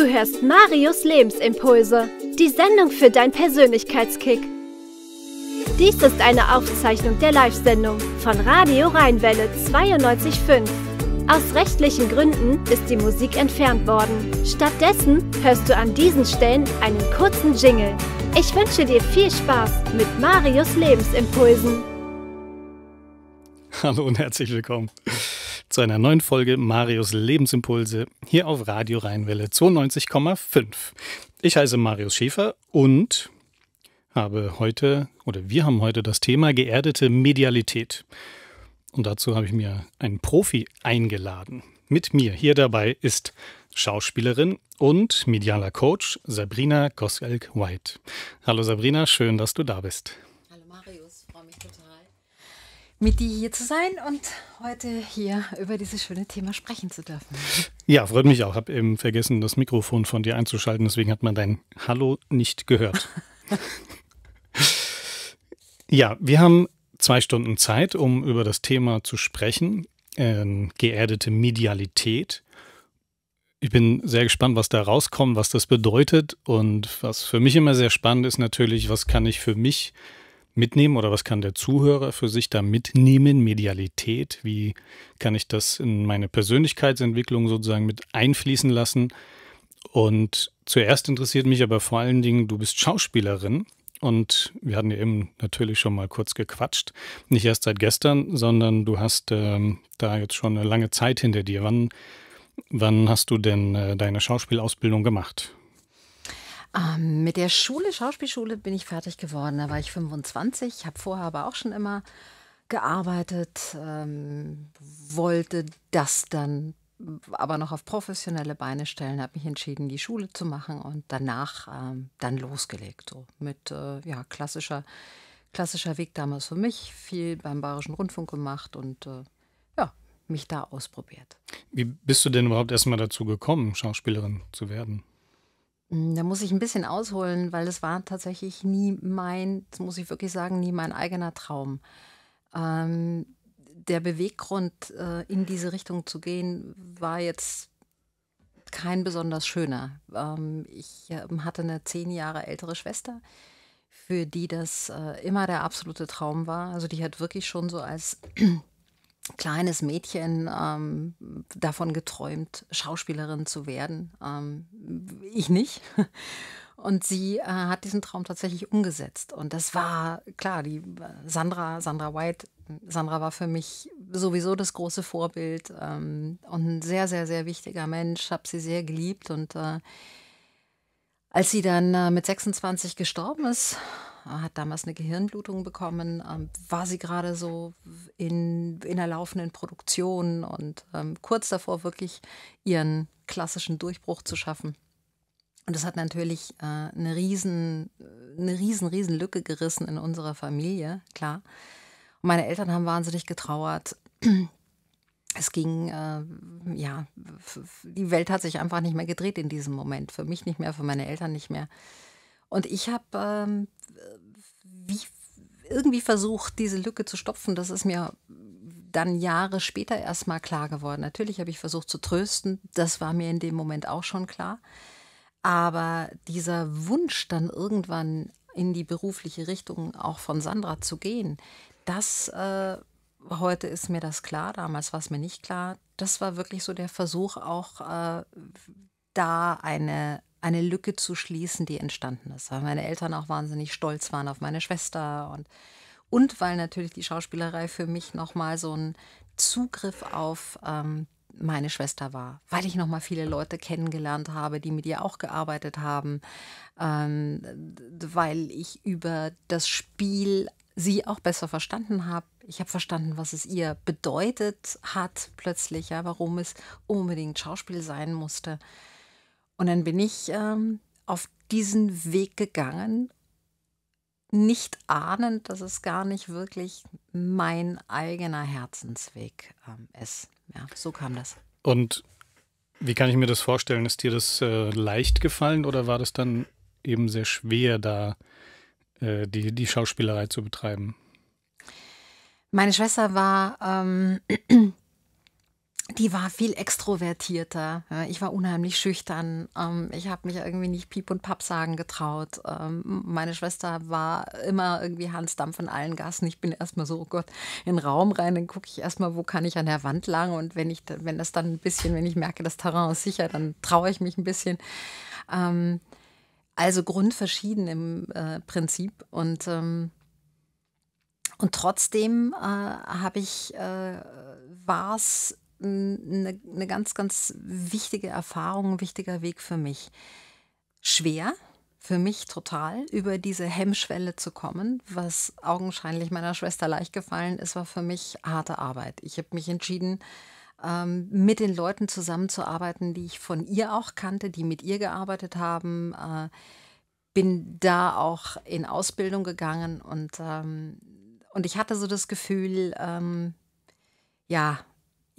Du hörst Marius Lebensimpulse, die Sendung für deinen Persönlichkeitskick. Dies ist eine Aufzeichnung der Live-Sendung von Radio Rheinwelle 92.5. Aus rechtlichen Gründen ist die Musik entfernt worden. Stattdessen hörst du an diesen Stellen einen kurzen Jingle. Ich wünsche dir viel Spaß mit Marius Lebensimpulsen. Hallo und herzlich willkommen einer neuen Folge Marius Lebensimpulse hier auf Radio Rheinwelle 92,5. Ich heiße Marius Schäfer und habe heute oder wir haben heute das Thema geerdete Medialität. Und dazu habe ich mir einen Profi eingeladen. Mit mir hier dabei ist Schauspielerin und medialer Coach Sabrina goswelk white Hallo Sabrina, schön, dass du da bist mit dir hier zu sein und heute hier über dieses schöne Thema sprechen zu dürfen. Ja, freut mich auch. Ich Habe eben vergessen, das Mikrofon von dir einzuschalten, deswegen hat man dein Hallo nicht gehört. ja, wir haben zwei Stunden Zeit, um über das Thema zu sprechen. Ähm, geerdete Medialität. Ich bin sehr gespannt, was da rauskommt, was das bedeutet und was für mich immer sehr spannend ist natürlich, was kann ich für mich mitnehmen oder was kann der Zuhörer für sich da mitnehmen? Medialität, wie kann ich das in meine Persönlichkeitsentwicklung sozusagen mit einfließen lassen? Und zuerst interessiert mich aber vor allen Dingen, du bist Schauspielerin und wir hatten ja eben natürlich schon mal kurz gequatscht. Nicht erst seit gestern, sondern du hast ähm, da jetzt schon eine lange Zeit hinter dir. Wann, wann hast du denn äh, deine Schauspielausbildung gemacht? Ähm, mit der Schule, Schauspielschule, bin ich fertig geworden. Da war ich 25, habe vorher aber auch schon immer gearbeitet, ähm, wollte das dann aber noch auf professionelle Beine stellen, habe mich entschieden, die Schule zu machen und danach ähm, dann losgelegt. So mit äh, ja, klassischer, klassischer Weg damals für mich, viel beim Bayerischen Rundfunk gemacht und äh, ja, mich da ausprobiert. Wie bist du denn überhaupt erstmal dazu gekommen, Schauspielerin zu werden? Hm, da muss ich ein bisschen ausholen, weil das war tatsächlich nie mein, das muss ich wirklich sagen, nie mein eigener Traum. Ähm, der Beweggrund, äh, in diese Richtung zu gehen, war jetzt kein besonders schöner. Ähm, ich äh, hatte eine zehn Jahre ältere Schwester, für die das äh, immer der absolute Traum war. Also die hat wirklich schon so als kleines Mädchen ähm, davon geträumt, Schauspielerin zu werden. Ähm, ich nicht. Und sie äh, hat diesen Traum tatsächlich umgesetzt. Und das war klar, die äh, Sandra, Sandra White, Sandra war für mich sowieso das große Vorbild ähm, und ein sehr, sehr, sehr wichtiger Mensch. Habe sie sehr geliebt. Und äh, als sie dann äh, mit 26 gestorben ist, hat damals eine Gehirnblutung bekommen, ähm, war sie gerade so in, in der laufenden Produktion und ähm, kurz davor wirklich ihren klassischen Durchbruch zu schaffen. Und das hat natürlich äh, eine riesen, eine riesen, riesen Lücke gerissen in unserer Familie, klar. Und meine Eltern haben wahnsinnig getrauert. Es ging, äh, ja, die Welt hat sich einfach nicht mehr gedreht in diesem Moment. Für mich nicht mehr, für meine Eltern nicht mehr. Und ich habe ähm, irgendwie versucht, diese Lücke zu stopfen. Das ist mir dann Jahre später erstmal klar geworden. Natürlich habe ich versucht zu trösten, das war mir in dem Moment auch schon klar. Aber dieser Wunsch, dann irgendwann in die berufliche Richtung auch von Sandra zu gehen, das äh, heute ist mir das klar, damals war es mir nicht klar. Das war wirklich so der Versuch, auch äh, da eine, eine Lücke zu schließen, die entstanden ist. Weil meine Eltern auch wahnsinnig stolz waren auf meine Schwester und, und weil natürlich die Schauspielerei für mich nochmal so ein Zugriff auf ähm, meine Schwester war, weil ich nochmal viele Leute kennengelernt habe, die mit ihr auch gearbeitet haben, ähm, weil ich über das Spiel sie auch besser verstanden habe. Ich habe verstanden, was es ihr bedeutet hat plötzlich, ja, warum es unbedingt Schauspiel sein musste. Und dann bin ich ähm, auf diesen Weg gegangen, nicht ahnend, dass es gar nicht wirklich mein eigener Herzensweg ähm, ist. Ja, so kam das. Und wie kann ich mir das vorstellen? Ist dir das äh, leicht gefallen oder war das dann eben sehr schwer, da äh, die, die Schauspielerei zu betreiben? Meine Schwester war ähm, die war viel extrovertierter. Ich war unheimlich schüchtern. Ähm, ich habe mich irgendwie nicht Piep und Papp sagen getraut. Ähm, meine Schwester war immer irgendwie Hans Dampf in allen Gassen. Ich bin erstmal so, oh Gott, in den Raum rein, dann gucke ich erstmal, wo kann ich an der Wand lang. Und wenn ich, wenn das dann ein bisschen, wenn ich merke, das Terrain ist sicher, dann traue ich mich ein bisschen. Ähm, also grundverschieden im äh, Prinzip. Und, und trotzdem äh, habe ich äh, war es eine, eine ganz, ganz wichtige Erfahrung, ein wichtiger Weg für mich. Schwer, für mich total, über diese Hemmschwelle zu kommen, was augenscheinlich meiner Schwester leicht gefallen ist, war für mich harte Arbeit. Ich habe mich entschieden, ähm, mit den Leuten zusammenzuarbeiten, die ich von ihr auch kannte, die mit ihr gearbeitet haben. Äh, bin da auch in Ausbildung gegangen und, ähm, und ich hatte so das Gefühl, ähm, ja,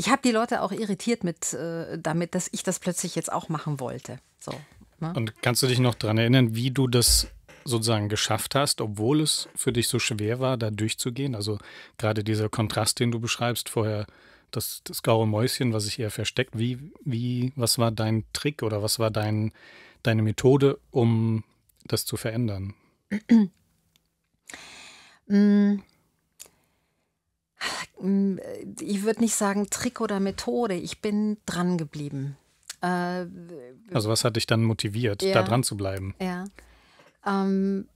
ich habe die Leute auch irritiert mit äh, damit, dass ich das plötzlich jetzt auch machen wollte. So, ne? Und kannst du dich noch daran erinnern, wie du das sozusagen geschafft hast, obwohl es für dich so schwer war, da durchzugehen? Also gerade dieser Kontrast, den du beschreibst, vorher das, das graue Mäuschen, was sich eher versteckt. Wie, wie, was war dein Trick oder was war dein, deine Methode, um das zu verändern? Mm. Mm, äh, ich würde nicht sagen Trick oder Methode, ich bin dran geblieben. Äh, also was hat dich dann motiviert, ja, da dran zu bleiben? Ja. Ähm,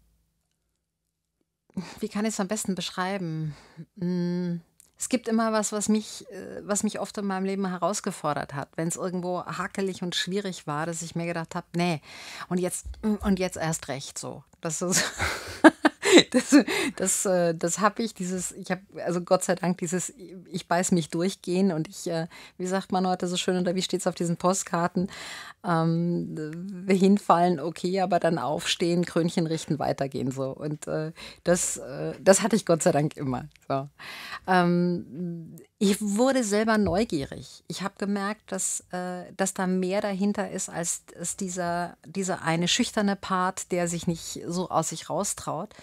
wie kann ich es am besten beschreiben? Mm, es gibt immer was, was mich, äh, was mich oft in meinem Leben herausgefordert hat, wenn es irgendwo hakelig und schwierig war, dass ich mir gedacht habe, nee, und jetzt, und jetzt erst recht so. Das ist das, das, äh, das habe ich, dieses, ich habe, also Gott sei Dank, dieses, ich beiß mich durchgehen und ich, äh, wie sagt man heute so schön oder wie steht es auf diesen Postkarten, ähm, äh, hinfallen, okay, aber dann aufstehen, Krönchen richten, weitergehen so. Und äh, das, äh, das hatte ich Gott sei Dank immer. So. Ähm, ich wurde selber neugierig. Ich habe gemerkt, dass, äh, dass da mehr dahinter ist als, als dieser, dieser eine schüchterne Part, der sich nicht so aus sich raustraut.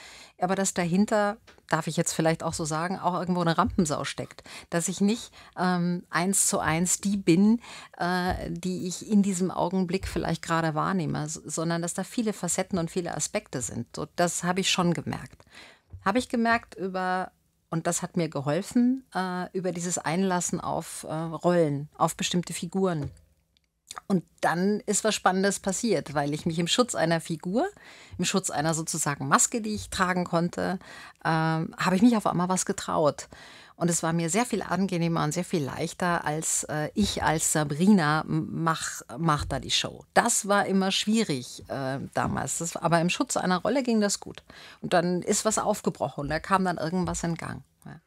Aber dass dahinter, darf ich jetzt vielleicht auch so sagen, auch irgendwo eine Rampensau steckt. Dass ich nicht ähm, eins zu eins die bin, äh, die ich in diesem Augenblick vielleicht gerade wahrnehme, sondern dass da viele Facetten und viele Aspekte sind. So, das habe ich schon gemerkt. Habe ich gemerkt über und das hat mir geholfen äh, über dieses Einlassen auf äh, Rollen, auf bestimmte Figuren. Und dann ist was Spannendes passiert, weil ich mich im Schutz einer Figur, im Schutz einer sozusagen Maske, die ich tragen konnte, äh, habe ich mich auf einmal was getraut. Und es war mir sehr viel angenehmer und sehr viel leichter, als äh, ich als Sabrina mach, mach da die Show. Das war immer schwierig äh, damals. Das, aber im Schutz einer Rolle ging das gut. Und dann ist was aufgebrochen, da kam dann irgendwas in Gang. Ja.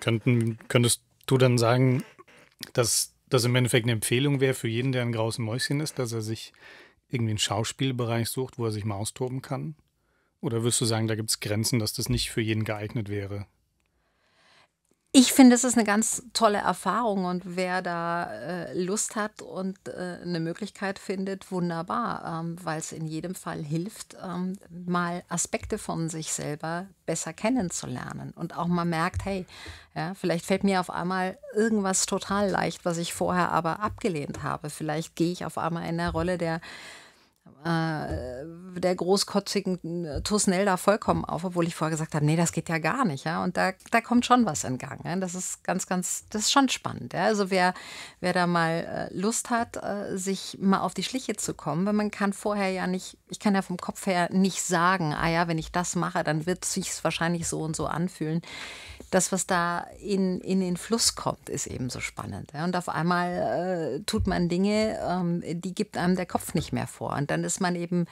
Könnten, könntest du dann sagen, dass das im Endeffekt eine Empfehlung wäre für jeden, der ein graues Mäuschen ist, dass er sich irgendwie einen Schauspielbereich sucht, wo er sich mal austoben kann? Oder würdest du sagen, da gibt es Grenzen, dass das nicht für jeden geeignet wäre? ich finde, es ist eine ganz tolle Erfahrung und wer da äh, Lust hat und äh, eine Möglichkeit findet, wunderbar, ähm, weil es in jedem Fall hilft, ähm, mal Aspekte von sich selber besser kennenzulernen und auch mal merkt, hey, ja, vielleicht fällt mir auf einmal irgendwas total leicht, was ich vorher aber abgelehnt habe. Vielleicht gehe ich auf einmal in der Rolle der äh, der großkotzigen äh, Tusnelda vollkommen auf, obwohl ich vorher gesagt habe, nee, das geht ja gar nicht. Ja? Und da, da kommt schon was in Gang. Ja? Das ist ganz, ganz, das ist schon spannend. Ja? Also wer, wer da mal äh, Lust hat, äh, sich mal auf die Schliche zu kommen, weil man kann vorher ja nicht, ich kann ja vom Kopf her nicht sagen, ah ja, wenn ich das mache, dann wird es sich wahrscheinlich so und so anfühlen das, was da in, in den Fluss kommt, ist eben so spannend. Und auf einmal äh, tut man Dinge, ähm, die gibt einem der Kopf nicht mehr vor. Und dann ist man eben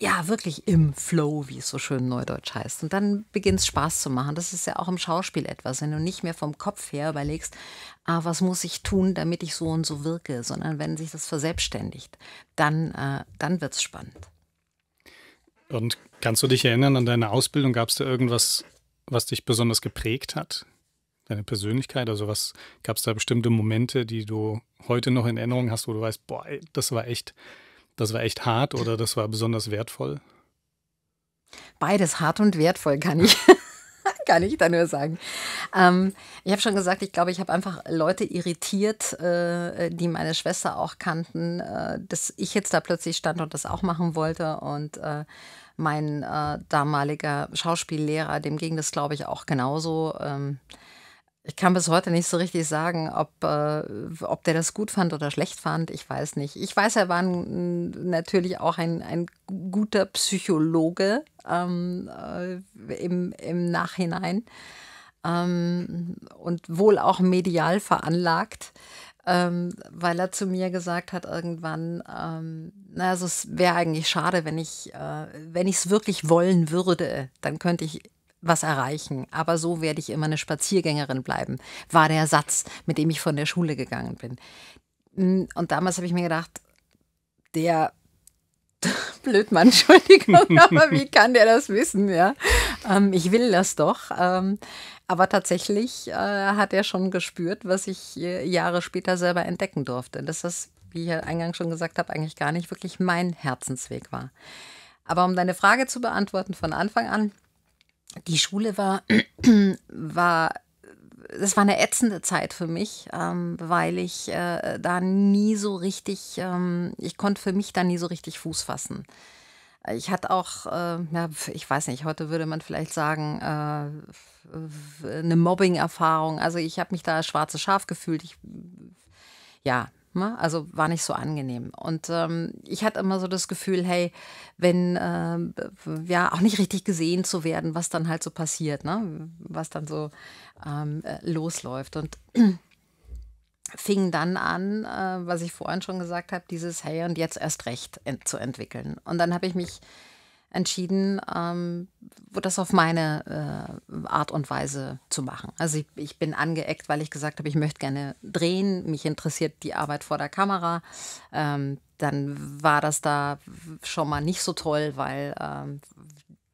ja, wirklich im Flow, wie es so schön neudeutsch heißt. Und dann beginnt es Spaß zu machen. Das ist ja auch im Schauspiel etwas, wenn du nicht mehr vom Kopf her überlegst, ah, was muss ich tun, damit ich so und so wirke, sondern wenn sich das verselbstständigt, dann, äh, dann wird es spannend. Und kannst du dich erinnern an deine Ausbildung? Gab es da irgendwas was dich besonders geprägt hat? Deine Persönlichkeit? Also, was gab es da bestimmte Momente, die du heute noch in Erinnerung hast, wo du weißt, boah, das war echt, das war echt hart oder das war besonders wertvoll? Beides hart und wertvoll kann ich. kann ich da nur sagen. Ähm, ich habe schon gesagt, ich glaube, ich habe einfach Leute irritiert, äh, die meine Schwester auch kannten, äh, dass ich jetzt da plötzlich stand und das auch machen wollte. Und äh, mein äh, damaliger Schauspiellehrer, dem ging das, glaube ich, auch genauso. Ähm, ich kann bis heute nicht so richtig sagen, ob, äh, ob der das gut fand oder schlecht fand. Ich weiß nicht. Ich weiß, er war natürlich auch ein, ein guter Psychologe ähm, äh, im, im Nachhinein ähm, und wohl auch medial veranlagt ähm, weil er zu mir gesagt hat irgendwann, ähm, na, also es wäre eigentlich schade, wenn ich äh, wenn ich es wirklich wollen würde, dann könnte ich was erreichen, aber so werde ich immer eine Spaziergängerin bleiben, war der Satz, mit dem ich von der Schule gegangen bin. Hm, und damals habe ich mir gedacht, der Blödmann, Entschuldigung, aber wie kann der das wissen? Ja, ähm, ich will das doch. Ähm, aber tatsächlich äh, hat er schon gespürt, was ich äh, Jahre später selber entdecken durfte, dass das, wie ich ja eingangs schon gesagt habe, eigentlich gar nicht wirklich mein Herzensweg war. Aber um deine Frage zu beantworten von Anfang an, die Schule war, war das war eine ätzende Zeit für mich, ähm, weil ich äh, da nie so richtig, ähm, ich konnte für mich da nie so richtig Fuß fassen. Ich hatte auch, äh, ja, ich weiß nicht, heute würde man vielleicht sagen, äh, eine Mobbing-Erfahrung. Also ich habe mich da schwarze Schaf gefühlt. Ich, ja, Ne? Also war nicht so angenehm. Und ähm, ich hatte immer so das Gefühl, hey, wenn, äh, ja, auch nicht richtig gesehen zu werden, was dann halt so passiert, ne? was dann so ähm, äh, losläuft. Und fing dann an, äh, was ich vorhin schon gesagt habe, dieses Hey und jetzt erst recht ent zu entwickeln. Und dann habe ich mich entschieden, ähm, das auf meine äh, Art und Weise zu machen. Also ich, ich bin angeeckt, weil ich gesagt habe, ich möchte gerne drehen, mich interessiert die Arbeit vor der Kamera. Ähm, dann war das da schon mal nicht so toll, weil ähm,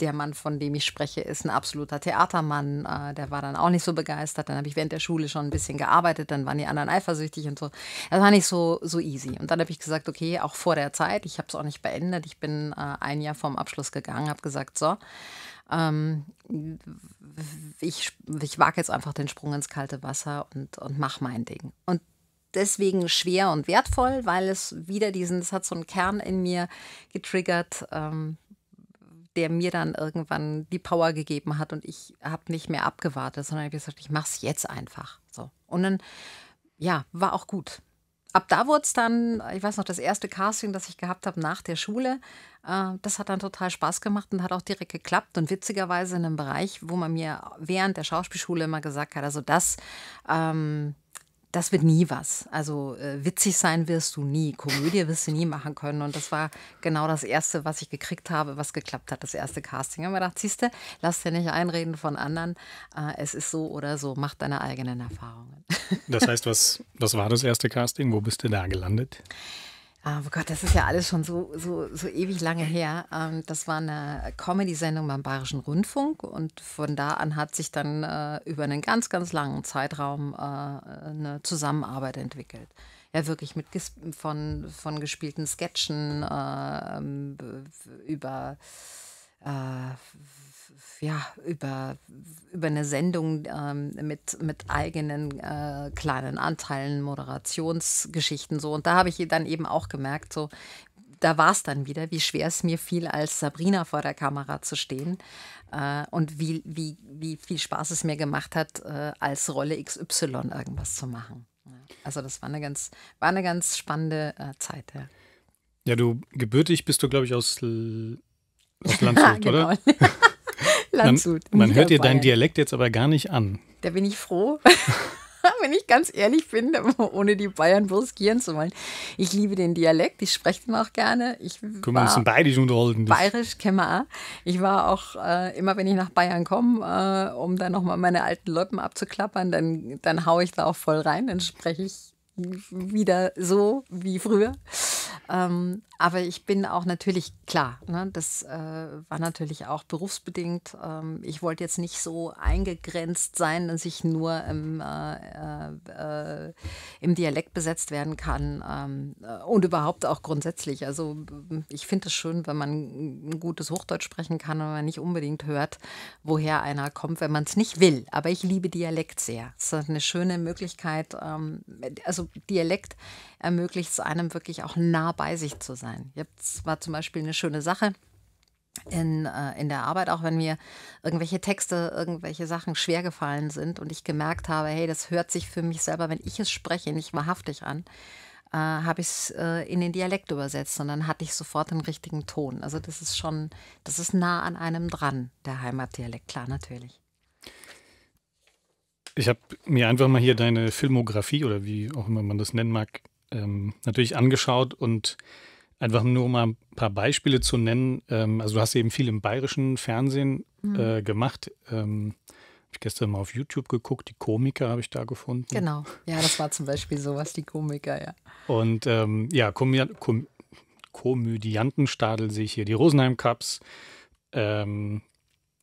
der Mann, von dem ich spreche, ist ein absoluter Theatermann. Äh, der war dann auch nicht so begeistert. Dann habe ich während der Schule schon ein bisschen gearbeitet. Dann waren die anderen eifersüchtig und so. Das war nicht so, so easy. Und dann habe ich gesagt, okay, auch vor der Zeit. Ich habe es auch nicht beendet. Ich bin äh, ein Jahr vorm Abschluss gegangen, habe gesagt, so. Ähm, ich, ich wage jetzt einfach den Sprung ins kalte Wasser und, und mach mein Ding. Und deswegen schwer und wertvoll, weil es wieder diesen, es hat so einen Kern in mir getriggert, ähm, der mir dann irgendwann die Power gegeben hat und ich habe nicht mehr abgewartet, sondern ich habe gesagt, ich mache es jetzt einfach. So. Und dann, ja, war auch gut. Ab da wurde es dann, ich weiß noch, das erste Casting, das ich gehabt habe nach der Schule, äh, das hat dann total Spaß gemacht und hat auch direkt geklappt. Und witzigerweise in einem Bereich, wo man mir während der Schauspielschule immer gesagt hat, also das, ähm, das wird nie was. Also äh, witzig sein wirst du nie, Komödie wirst du nie machen können. Und das war genau das Erste, was ich gekriegt habe, was geklappt hat, das erste Casting. Ich habe mir gedacht, siehste, lass dir nicht einreden von anderen. Äh, es ist so oder so, mach deine eigenen Erfahrungen. Das heißt, was, was war das erste Casting? Wo bist du da gelandet? Ah, oh Gott, das ist ja alles schon so, so, so ewig lange her. Ähm, das war eine Comedy-Sendung beim Bayerischen Rundfunk und von da an hat sich dann äh, über einen ganz, ganz langen Zeitraum äh, eine Zusammenarbeit entwickelt. Ja, wirklich mit von, von gespielten Sketchen äh, ähm, über ja, über, über eine Sendung ähm, mit, mit eigenen äh, kleinen Anteilen, Moderationsgeschichten so. Und da habe ich dann eben auch gemerkt, so, da war es dann wieder, wie schwer es mir fiel, als Sabrina vor der Kamera zu stehen äh, und wie, wie, wie viel Spaß es mir gemacht hat, äh, als Rolle XY irgendwas zu machen. Also das war eine ganz, war eine ganz spannende äh, Zeit. Ja. ja, du gebürtig bist du, glaube ich, aus, L aus Landshut, genau. oder? Landshut. Man, man hört dir deinen Dialekt jetzt aber gar nicht an. Da bin ich froh. wenn ich ganz ehrlich bin, ohne die Bayern brüskieren zu wollen. Ich liebe den Dialekt, ich spreche den auch gerne. Ich Können wir uns in Bayerisch unterhalten? Bayerisch kennen wir auch. Ich war auch, äh, immer wenn ich nach Bayern komme, äh, um da nochmal meine alten Loppen abzuklappern, dann, dann haue ich da auch voll rein, dann spreche ich wieder so wie früher. Ähm, aber ich bin auch natürlich klar, ne, das äh, war natürlich auch berufsbedingt. Ähm, ich wollte jetzt nicht so eingegrenzt sein, dass ich nur im, äh, äh, äh im Dialekt besetzt werden kann ähm, und überhaupt auch grundsätzlich. Also ich finde es schön, wenn man ein gutes Hochdeutsch sprechen kann und man nicht unbedingt hört, woher einer kommt, wenn man es nicht will. Aber ich liebe Dialekt sehr. Es ist eine schöne Möglichkeit. Ähm, also Dialekt ermöglicht es einem wirklich auch nah bei sich zu sein. Jetzt war zum Beispiel eine schöne Sache in, äh, in der Arbeit, auch wenn mir irgendwelche Texte, irgendwelche Sachen schwer gefallen sind und ich gemerkt habe, hey, das hört sich für mich selber, wenn ich es spreche, nicht wahrhaftig an, äh, habe ich es äh, in den Dialekt übersetzt und dann hatte ich sofort den richtigen Ton. Also das ist schon, das ist nah an einem dran, der Heimatdialekt, klar, natürlich. Ich habe mir einfach mal hier deine Filmografie oder wie auch immer man das nennen mag, ähm, natürlich angeschaut und einfach nur mal ein paar Beispiele zu nennen. Ähm, also du hast eben viel im bayerischen Fernsehen mhm. äh, gemacht. Ähm, habe ich gestern mal auf YouTube geguckt, die Komiker habe ich da gefunden. Genau, ja, das war zum Beispiel sowas, die Komiker, ja. Und ähm, ja, Komö Kom Komödiantenstadel sehe ich hier, die Rosenheim Cups, ähm,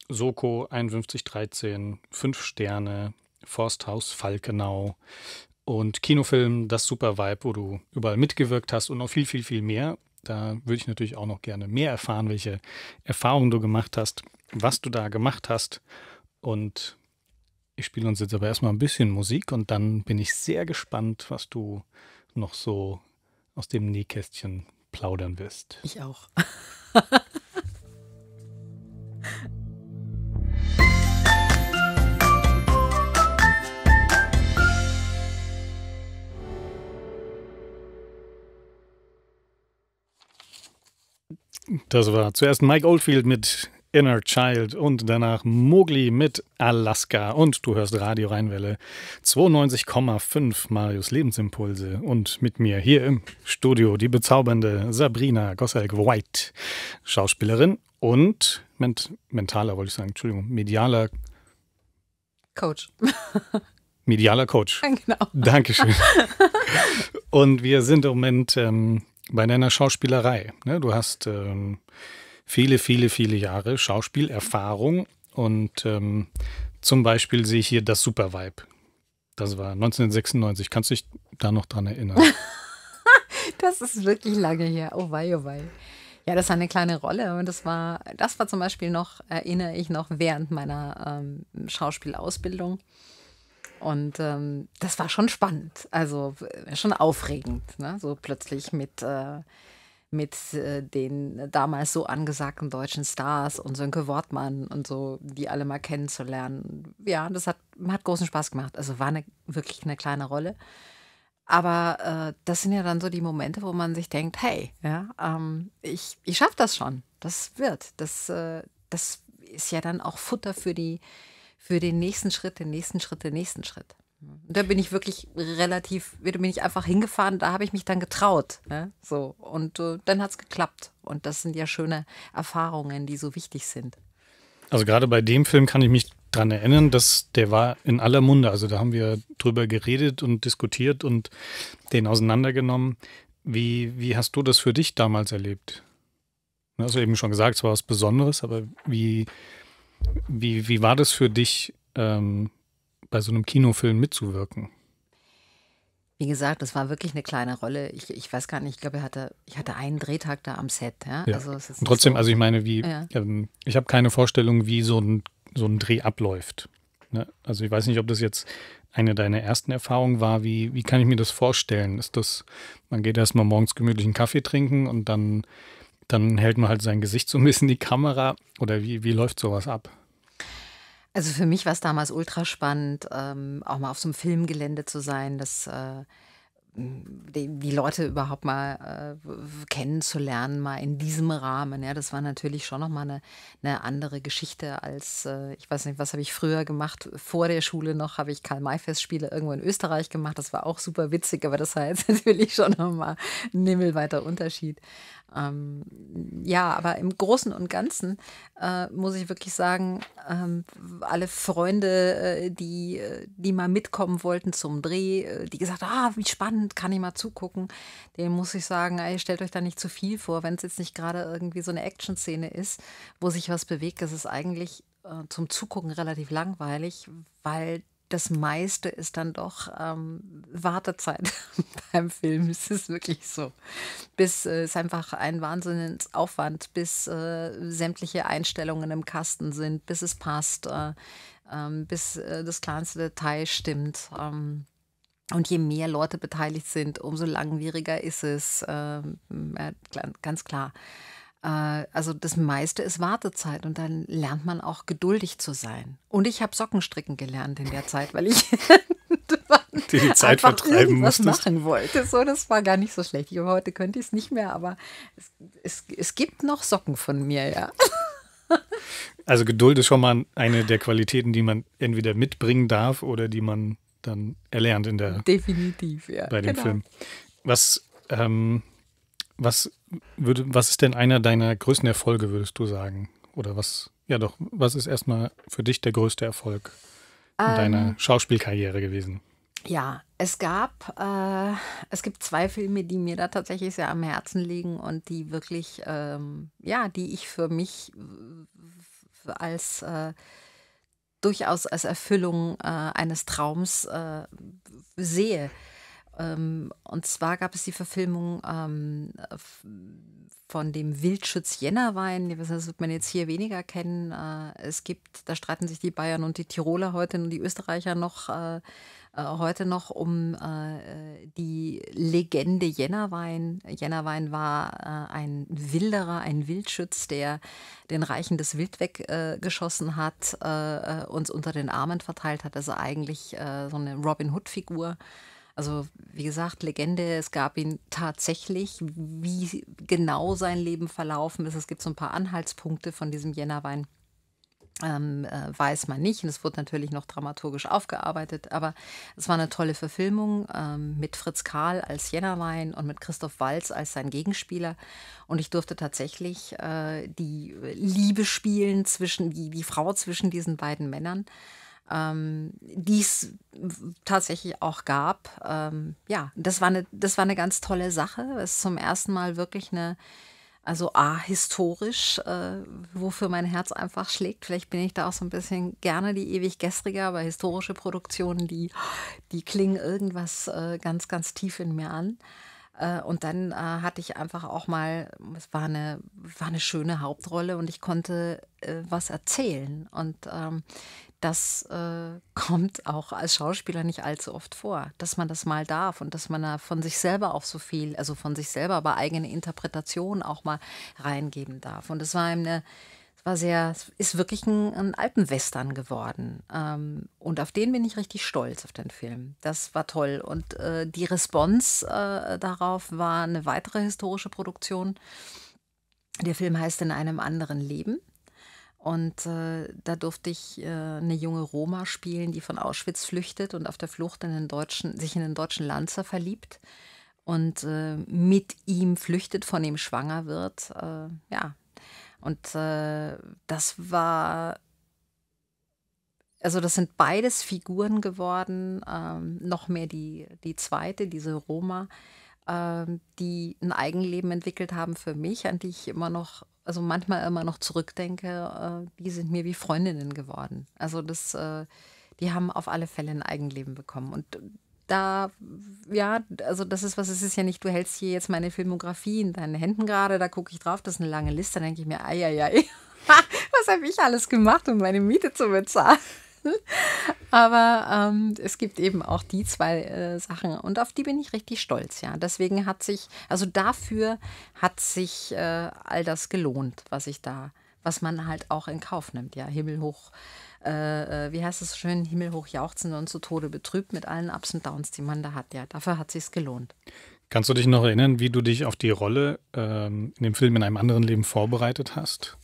Soko 5113, Fünf Sterne, Forsthaus Falkenau, und Kinofilm, das Super Vibe, wo du überall mitgewirkt hast und noch viel, viel, viel mehr. Da würde ich natürlich auch noch gerne mehr erfahren, welche Erfahrungen du gemacht hast, was du da gemacht hast. Und ich spiele uns jetzt aber erstmal ein bisschen Musik und dann bin ich sehr gespannt, was du noch so aus dem Nähkästchen plaudern wirst. Ich auch. Das war zuerst Mike Oldfield mit Inner Child und danach Mogli mit Alaska. Und du hörst Radio Rheinwelle 92,5 Marius Lebensimpulse. Und mit mir hier im Studio die bezaubernde Sabrina Gosselk-White, Schauspielerin und ment mentaler, wollte ich sagen, Entschuldigung, medialer Coach. medialer Coach. Genau. Dankeschön. Und wir sind im Moment ähm, bei deiner Schauspielerei. Ne? Du hast ähm, viele, viele, viele Jahre Schauspielerfahrung und ähm, zum Beispiel sehe ich hier das Super Vibe. Das war 1996. Kannst du dich da noch dran erinnern? das ist wirklich lange her. Oh wei, oh wei. Ja, das war eine kleine Rolle und das war, das war zum Beispiel noch, erinnere ich noch, während meiner ähm, Schauspielausbildung. Und ähm, das war schon spannend, also äh, schon aufregend, ne? so plötzlich mit, äh, mit äh, den damals so angesagten deutschen Stars und Sönke Wortmann und so, die alle mal kennenzulernen. Ja, das hat, hat großen Spaß gemacht. Also war eine, wirklich eine kleine Rolle. Aber äh, das sind ja dann so die Momente, wo man sich denkt, hey, ja, ähm, ich, ich schaffe das schon. Das wird. Das, äh, das ist ja dann auch Futter für die für den nächsten Schritt, den nächsten Schritt, den nächsten Schritt. Und da bin ich wirklich relativ, da bin ich einfach hingefahren, da habe ich mich dann getraut. Ne? So, und äh, dann hat es geklappt. Und das sind ja schöne Erfahrungen, die so wichtig sind. Also gerade bei dem Film kann ich mich daran erinnern, dass der war in aller Munde. Also da haben wir drüber geredet und diskutiert und den auseinandergenommen. Wie, wie hast du das für dich damals erlebt? Du hast ja eben schon gesagt, es war was Besonderes, aber wie, wie, wie war das für dich, ähm, bei so einem Kinofilm mitzuwirken? Wie gesagt, das war wirklich eine kleine Rolle. Ich, ich weiß gar nicht, ich glaube, ich hatte, ich hatte einen Drehtag da am Set. Ja? Ja. Also, Und trotzdem, so. also ich meine, wie, ja. ähm, ich habe keine Vorstellung, wie so ein, so ein Dreh abläuft. Ne? Also ich weiß nicht, ob das jetzt eine deiner ersten Erfahrungen war. Wie, wie kann ich mir das vorstellen? Ist das, man geht erstmal morgens gemütlichen Kaffee trinken und dann dann hält man halt sein Gesicht so ein bisschen in die Kamera oder wie, wie läuft sowas ab? Also für mich war es damals ultra spannend, ähm, auch mal auf so einem Filmgelände zu sein, dass äh, die, die, Leute überhaupt mal äh, kennenzulernen, mal in diesem Rahmen. Ja, das war natürlich schon nochmal eine, eine andere Geschichte als, äh, ich weiß nicht, was habe ich früher gemacht? Vor der Schule noch habe ich Karl-May-Festspiele irgendwo in Österreich gemacht. Das war auch super witzig, aber das war jetzt natürlich schon nochmal ein nimmelweiter Unterschied. Ähm, ja, aber im Großen und Ganzen äh, muss ich wirklich sagen, ähm, alle Freunde, äh, die, die mal mitkommen wollten zum Dreh, äh, die gesagt haben, ah, wie spannend, kann ich mal zugucken, denen muss ich sagen, ey, stellt euch da nicht zu viel vor, wenn es jetzt nicht gerade irgendwie so eine Action-Szene ist, wo sich was bewegt, das ist eigentlich äh, zum Zugucken relativ langweilig, weil das meiste ist dann doch ähm, Wartezeit beim Film. Es ist wirklich so. Bis äh, es einfach ein Wahnsinnsaufwand, bis äh, sämtliche Einstellungen im Kasten sind, bis es passt, äh, ähm, bis äh, das kleinste Detail stimmt. Ähm. Und je mehr Leute beteiligt sind, umso langwieriger ist es. Ähm, ja, ganz klar. Äh, also das meiste ist Wartezeit und dann lernt man auch geduldig zu sein. Und ich habe Sockenstricken gelernt in der Zeit, weil ich die, die Zeit vertreiben musstest. machen wollte. So, das war gar nicht so schlecht. Ich, heute könnte ich es nicht mehr, aber es, es, es gibt noch Socken von mir, ja. Also Geduld ist schon mal eine der Qualitäten, die man entweder mitbringen darf oder die man dann erlernt in der Definitiv, ja. Bei dem genau. Film. Was, ähm, was würde, was ist denn einer deiner größten Erfolge, würdest du sagen? Oder was, ja doch, was ist erstmal für dich der größte Erfolg in ähm, deiner Schauspielkarriere gewesen? Ja, es gab, äh, es gibt zwei Filme, die mir da tatsächlich sehr am Herzen liegen und die wirklich, ähm, ja, die ich für mich als äh, durchaus als Erfüllung äh, eines Traums äh, sehe. Ähm, und zwar gab es die Verfilmung ähm, von dem Wildschütz Jennerwein. Das wird man jetzt hier weniger kennen. Äh, es gibt, da streiten sich die Bayern und die Tiroler heute und die Österreicher noch äh, äh heute noch um äh, die Legende Jennerwein. Jennerwein war äh, ein Wilderer, ein Wildschütz, der den Reichen das Wild weggeschossen hat, äh, uns unter den Armen verteilt hat. Also eigentlich so eine Robin Hood-Figur. Also wie gesagt, Legende, es gab ihn tatsächlich. Wie genau sein Leben verlaufen ist, es gibt so ein paar Anhaltspunkte von diesem Jännerwein. Ähm, äh, weiß man nicht. Und es wurde natürlich noch dramaturgisch aufgearbeitet, aber es war eine tolle Verfilmung ähm, mit Fritz Karl als Jännerwein und mit Christoph Walz als sein Gegenspieler. Und ich durfte tatsächlich äh, die Liebe spielen zwischen die, die Frau zwischen diesen beiden Männern ähm, die es tatsächlich auch gab. Ähm, ja, das war, eine, das war eine ganz tolle Sache. Es ist zum ersten Mal wirklich eine, also A, historisch, äh, wofür mein Herz einfach schlägt. Vielleicht bin ich da auch so ein bisschen gerne die ewig gestrige, aber historische Produktionen, die, die klingen irgendwas äh, ganz, ganz tief in mir an. Äh, und dann äh, hatte ich einfach auch mal, es war eine, war eine schöne Hauptrolle und ich konnte äh, was erzählen. Und ähm, das äh, kommt auch als Schauspieler nicht allzu oft vor, dass man das mal darf und dass man da von sich selber auch so viel, also von sich selber, aber eigene Interpretation auch mal reingeben darf. Und es war eine, es war sehr, es ist wirklich ein, ein Alpenwestern geworden. Ähm, und auf den bin ich richtig stolz, auf den Film. Das war toll. Und äh, die Response äh, darauf war eine weitere historische Produktion. Der Film heißt In einem anderen Leben und äh, da durfte ich äh, eine junge Roma spielen, die von Auschwitz flüchtet und auf der Flucht in den deutschen, sich in den deutschen Lanzer verliebt und äh, mit ihm flüchtet, von ihm schwanger wird. Äh, ja, und äh, das war, also das sind beides Figuren geworden, ähm, noch mehr die, die zweite, diese Roma ähm, die ein Eigenleben entwickelt haben für mich, an die ich immer noch also manchmal immer noch zurückdenke, die äh, sind mir wie Freundinnen geworden. Also das, äh, die haben auf alle Fälle ein Eigenleben bekommen. Und da, ja, also das ist was, es ist ja nicht, du hältst hier jetzt meine Filmografie in deinen Händen gerade, da gucke ich drauf, das ist eine lange Liste, dann denke ich mir, ei, ei, ei. was habe ich alles gemacht, um meine Miete zu bezahlen? Aber ähm, es gibt eben auch die zwei äh, Sachen und auf die bin ich richtig stolz, ja. Deswegen hat sich, also dafür hat sich äh, all das gelohnt, was ich da, was man halt auch in Kauf nimmt, ja. Himmelhoch, äh, äh, wie heißt es schön, himmelhoch jauchzend und zu Tode betrübt mit allen Ups und Downs, die man da hat, ja. Dafür hat sich es gelohnt. Kannst du dich noch erinnern, wie du dich auf die Rolle ähm, in dem Film in einem anderen Leben vorbereitet hast?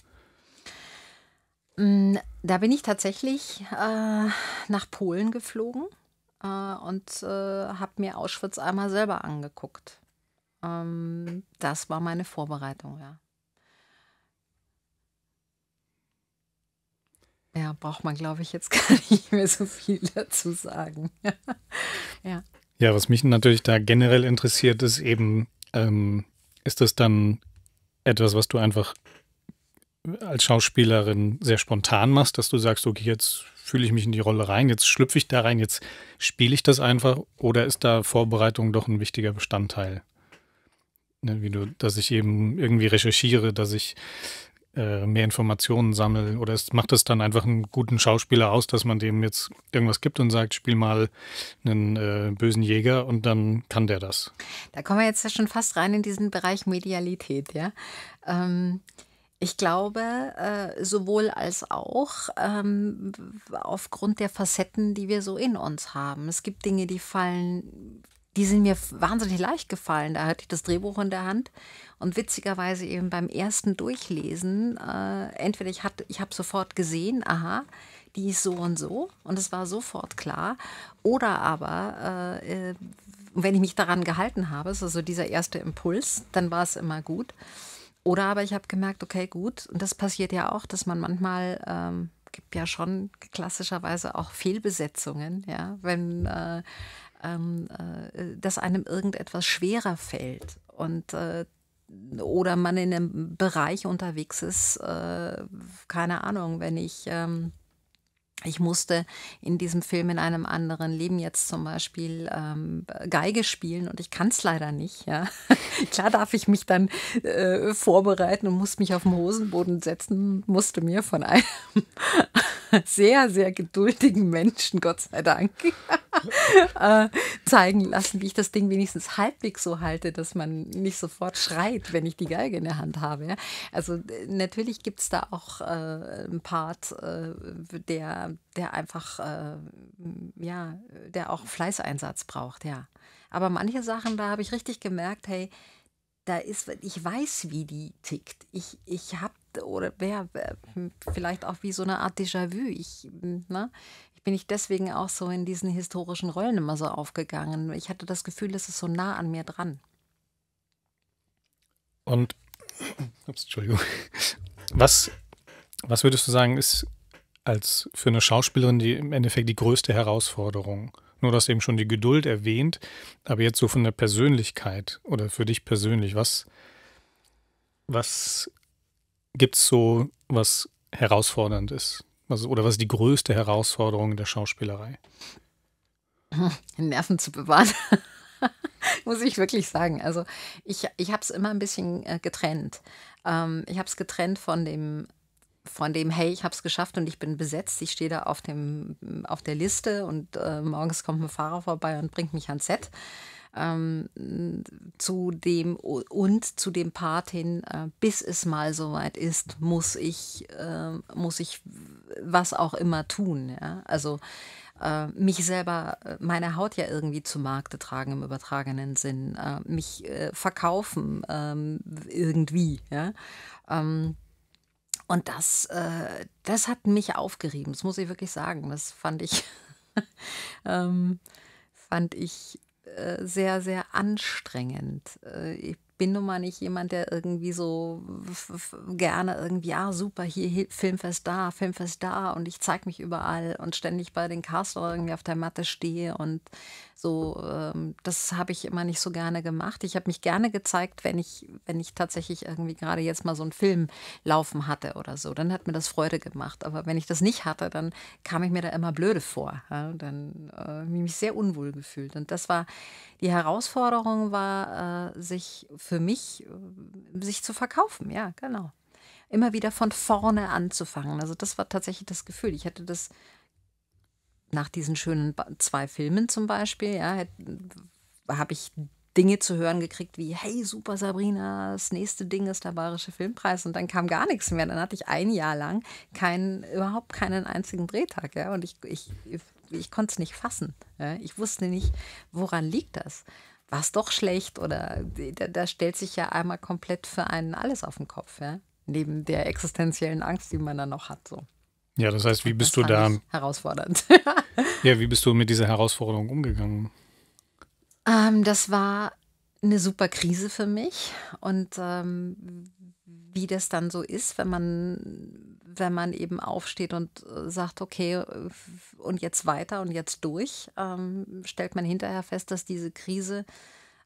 Mm, da bin ich tatsächlich äh, nach Polen geflogen äh, und äh, habe mir Auschwitz einmal selber angeguckt. Ähm, das war meine Vorbereitung, ja. Ja, braucht man, glaube ich, jetzt gar nicht mehr so viel dazu sagen. ja. ja, was mich natürlich da generell interessiert, ist eben, ähm, ist das dann etwas, was du einfach als Schauspielerin sehr spontan machst, dass du sagst, okay, jetzt fühle ich mich in die Rolle rein, jetzt schlüpfe ich da rein, jetzt spiele ich das einfach oder ist da Vorbereitung doch ein wichtiger Bestandteil? Ne, wie du, dass ich eben irgendwie recherchiere, dass ich äh, mehr Informationen sammle oder es macht es dann einfach einen guten Schauspieler aus, dass man dem jetzt irgendwas gibt und sagt, spiel mal einen äh, bösen Jäger und dann kann der das. Da kommen wir jetzt schon fast rein in diesen Bereich Medialität, ja. Ähm ich glaube, äh, sowohl als auch ähm, aufgrund der Facetten, die wir so in uns haben. Es gibt Dinge, die fallen, die sind mir wahnsinnig leicht gefallen. Da hatte ich das Drehbuch in der Hand und witzigerweise eben beim ersten Durchlesen, äh, entweder ich, hatte, ich habe sofort gesehen, aha, die ist so und so und es war sofort klar. Oder aber, äh, wenn ich mich daran gehalten habe, also dieser erste Impuls, dann war es immer gut. Oder aber ich habe gemerkt, okay, gut, und das passiert ja auch, dass man manchmal ähm, gibt ja schon klassischerweise auch Fehlbesetzungen, ja, wenn äh, ähm, äh, dass einem irgendetwas schwerer fällt und äh, oder man in einem Bereich unterwegs ist, äh, keine Ahnung, wenn ich ähm, ich musste in diesem Film in einem anderen Leben jetzt zum Beispiel ähm, Geige spielen und ich kann es leider nicht. Ja. Klar darf ich mich dann äh, vorbereiten und muss mich auf den Hosenboden setzen, musste mir von einem sehr, sehr geduldigen Menschen, Gott sei Dank, äh, zeigen lassen, wie ich das Ding wenigstens halbwegs so halte, dass man nicht sofort schreit, wenn ich die Geige in der Hand habe. Also äh, natürlich gibt es da auch äh, einen Part, äh, der, der einfach, äh, ja, der auch Fleißeinsatz braucht, ja. Aber manche Sachen, da habe ich richtig gemerkt, hey, da ist, ich weiß, wie die tickt. Ich, ich habe, oder wer, hm, vielleicht auch wie so eine Art Déjà-vu. Ich, hm, ne? bin ich deswegen auch so in diesen historischen Rollen immer so aufgegangen. Ich hatte das Gefühl, es ist so nah an mir dran. Und, ups, Entschuldigung, was, was würdest du sagen, ist als für eine Schauspielerin die im Endeffekt die größte Herausforderung? Nur das eben schon die Geduld erwähnt, aber jetzt so von der Persönlichkeit oder für dich persönlich, was, was gibt es so, was herausfordernd ist? Was oder was ist die größte Herausforderung der Schauspielerei? Nerven zu bewahren. Muss ich wirklich sagen. Also ich, ich habe es immer ein bisschen äh, getrennt. Ähm, ich habe es getrennt von dem, von dem, hey, ich habe es geschafft und ich bin besetzt, ich stehe da auf, dem, auf der Liste und äh, morgens kommt ein Fahrer vorbei und bringt mich ans Set ähm, zu dem und zu dem Part hin, äh, bis es mal soweit ist, muss ich, äh, muss ich was auch immer tun. Ja? Also äh, mich selber, äh, meine Haut ja irgendwie zu Markte tragen im übertragenen Sinn, äh, mich äh, verkaufen ähm, irgendwie. Ja? Ähm, und das, das hat mich aufgerieben, das muss ich wirklich sagen. Das fand ich, ähm, fand ich äh, sehr, sehr anstrengend. Äh, ich bin nun mal nicht jemand, der irgendwie so gerne irgendwie, ja, ah, super, hier, hier Filmfest da, Filmfest da und ich zeige mich überall und ständig bei den Castern irgendwie auf der Matte stehe und so, ähm, das habe ich immer nicht so gerne gemacht. Ich habe mich gerne gezeigt, wenn ich, wenn ich tatsächlich irgendwie gerade jetzt mal so einen Film laufen hatte oder so. Dann hat mir das Freude gemacht. Aber wenn ich das nicht hatte, dann kam ich mir da immer blöde vor. Ja? Dann äh, mich sehr unwohl gefühlt. Und das war die Herausforderung war, äh, sich für mich, äh, sich zu verkaufen. Ja, genau immer wieder von vorne anzufangen. Also das war tatsächlich das Gefühl. Ich hatte das nach diesen schönen zwei Filmen zum Beispiel, ja, habe ich Dinge zu hören gekriegt wie, hey, super Sabrina, das nächste Ding ist der Bayerische Filmpreis und dann kam gar nichts mehr. Dann hatte ich ein Jahr lang keinen, überhaupt keinen einzigen Drehtag, ja. Und ich, ich, ich konnte es nicht fassen. Ja? Ich wusste nicht, woran liegt das? War es doch schlecht oder da, da, stellt sich ja einmal komplett für einen alles auf den Kopf, ja. Neben der existenziellen Angst, die man dann noch hat. So. Ja, das heißt, wie bist das du da? Herausfordernd. ja, wie bist du mit dieser Herausforderung umgegangen? Ähm, das war eine super Krise für mich und ähm, wie das dann so ist, wenn man wenn man eben aufsteht und äh, sagt, okay, äh, und jetzt weiter und jetzt durch, ähm, stellt man hinterher fest, dass diese Krise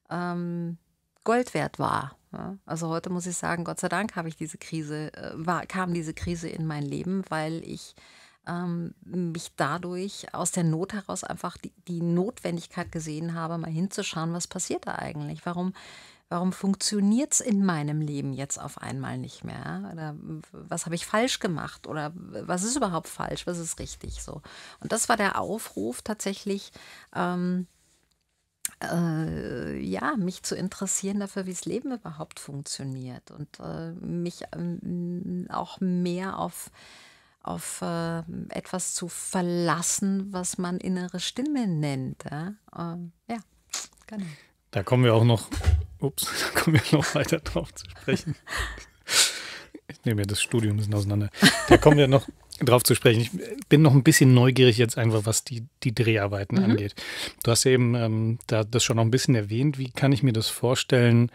ähm, Gold wert war also heute muss ich sagen, Gott sei Dank habe ich diese Krise, äh, war, kam diese Krise in mein Leben, weil ich ähm, mich dadurch aus der Not heraus einfach die, die Notwendigkeit gesehen habe, mal hinzuschauen, was passiert da eigentlich? Warum, warum funktioniert es in meinem Leben jetzt auf einmal nicht mehr? Oder was habe ich falsch gemacht? Oder was ist überhaupt falsch? Was ist richtig so? Und das war der Aufruf tatsächlich. Ähm, äh, ja, mich zu interessieren dafür, wie das Leben überhaupt funktioniert und äh, mich ähm, auch mehr auf, auf äh, etwas zu verlassen, was man innere Stimme nennt. Ja, ähm, ja genau. Da kommen wir auch noch, ups, da kommen wir noch weiter drauf zu sprechen. Ich nehme ja das Studium ein bisschen auseinander. Da kommen wir noch drauf zu sprechen. Ich bin noch ein bisschen neugierig jetzt einfach, was die, die Dreharbeiten mhm. angeht. Du hast ja eben ähm, da das schon noch ein bisschen erwähnt. Wie kann ich mir das vorstellen?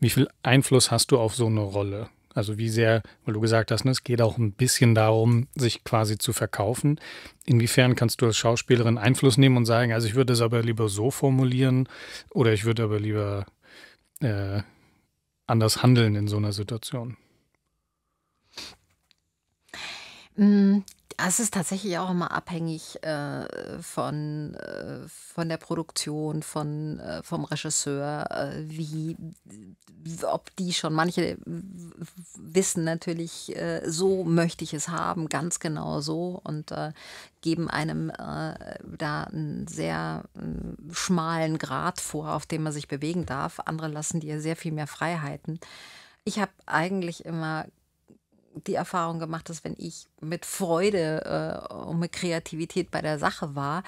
Wie viel Einfluss hast du auf so eine Rolle? Also wie sehr, weil du gesagt hast, ne, es geht auch ein bisschen darum, sich quasi zu verkaufen. Inwiefern kannst du als Schauspielerin Einfluss nehmen und sagen, also ich würde es aber lieber so formulieren oder ich würde aber lieber äh, anders handeln in so einer Situation? Es mm, ist tatsächlich auch immer abhängig äh, von, äh, von der Produktion, von, äh, vom Regisseur, äh, wie, ob die schon, manche wissen natürlich, äh, so möchte ich es haben, ganz genau so und äh, geben einem da einen sehr schmalen Grad vor, auf dem man sich bewegen darf. Andere lassen dir sehr viel mehr Freiheiten. Ich habe eigentlich immer die Erfahrung gemacht, dass wenn ich mit Freude äh, und mit Kreativität bei der Sache war,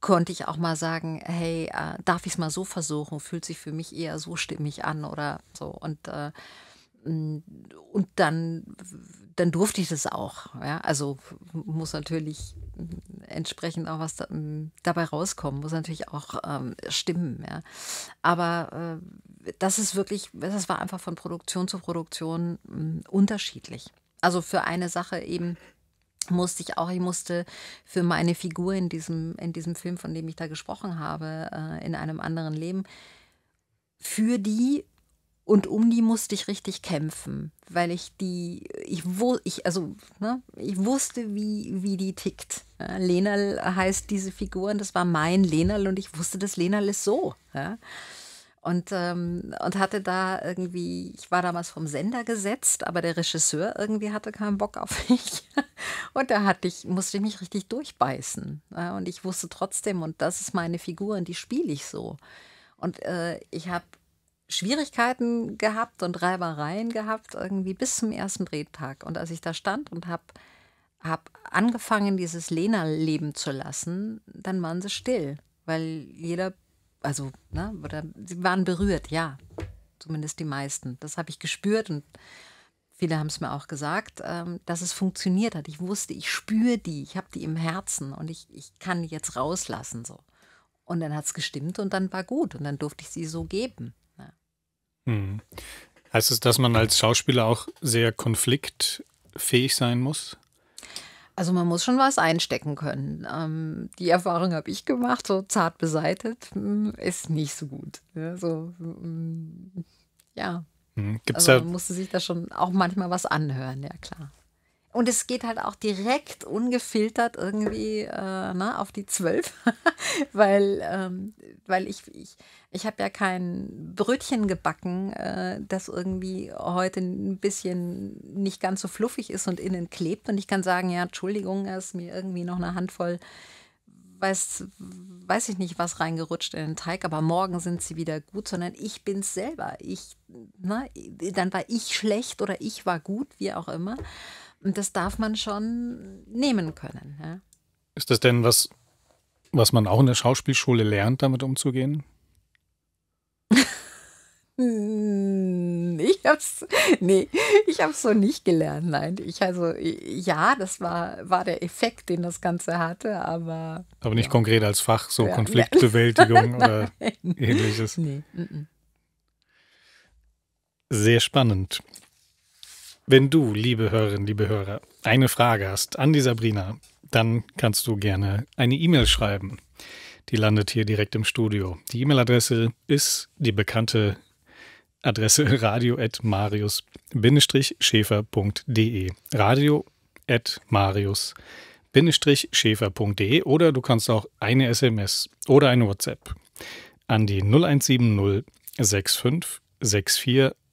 konnte ich auch mal sagen, hey, äh, darf ich es mal so versuchen? Fühlt sich für mich eher so stimmig an oder so. Und, äh, mm, und dann, dann durfte ich das auch. Ja? Also muss natürlich mm, entsprechend auch was da, mm, dabei rauskommen, muss natürlich auch ähm, stimmen. Ja? Aber äh, das ist wirklich, das war einfach von Produktion zu Produktion mm, unterschiedlich. Also für eine Sache eben musste ich auch, ich musste für meine Figur in diesem, in diesem Film, von dem ich da gesprochen habe, äh, in einem anderen Leben, für die und um die musste ich richtig kämpfen, weil ich die, ich, wo, ich, also, ne, ich wusste, wie, wie die tickt. Ja, Lenal heißt diese Figur und das war mein Lenal und ich wusste, dass Lenal ist so. Ja und, ähm, und hatte da irgendwie, ich war damals vom Sender gesetzt, aber der Regisseur irgendwie hatte keinen Bock auf mich. Und da hatte ich, musste ich mich richtig durchbeißen. Und ich wusste trotzdem, und das ist meine Figur und die spiele ich so. Und äh, ich habe Schwierigkeiten gehabt und Reibereien gehabt, irgendwie bis zum ersten Drehtag. Und als ich da stand und habe hab angefangen, dieses Lena leben zu lassen, dann waren sie still, weil jeder also, ne, oder sie waren berührt, ja. Zumindest die meisten. Das habe ich gespürt und viele haben es mir auch gesagt, ähm, dass es funktioniert hat. Ich wusste, ich spüre die, ich habe die im Herzen und ich, ich kann die jetzt rauslassen so. Und dann hat es gestimmt und dann war gut und dann durfte ich sie so geben. Ja. Hm. Heißt es, dass man als Schauspieler auch sehr konfliktfähig sein muss? Also man muss schon was einstecken können. Ähm, die Erfahrung habe ich gemacht, so zart beseitet hm, ist nicht so gut. Ne? Hm, ja, so, hm, ja. Gibt's also man musste sich da schon auch manchmal was anhören, ja klar. Und es geht halt auch direkt ungefiltert irgendwie äh, na, ne, auf die zwölf, weil, ähm, weil ich, ich, ich habe ja kein Brötchen gebacken, äh, das irgendwie heute ein bisschen nicht ganz so fluffig ist und innen klebt. Und ich kann sagen, ja, Entschuldigung, da ist mir irgendwie noch eine Handvoll, weiß, weiß ich nicht, was reingerutscht in den Teig, aber morgen sind sie wieder gut, sondern ich bin es selber. Ich, na, ne, dann war ich schlecht oder ich war gut, wie auch immer. Und das darf man schon nehmen können. Ja. Ist das denn was, was man auch in der Schauspielschule lernt, damit umzugehen? Ich hab's, nee, ich hab's so nicht gelernt, nein. Ich also, ja, das war, war der Effekt, den das Ganze hatte, aber. Aber nicht ja. konkret als Fach, so ja, Konfliktbewältigung oder ähnliches. Nee. Sehr spannend. Wenn du, liebe Hörerinnen, liebe Hörer, eine Frage hast an die Sabrina, dann kannst du gerne eine E-Mail schreiben. Die landet hier direkt im Studio. Die E-Mail-Adresse ist die bekannte Adresse radio@marius-schäfer.de. radio@marius-schäfer.de oder du kannst auch eine SMS oder eine WhatsApp an die 0170 65 64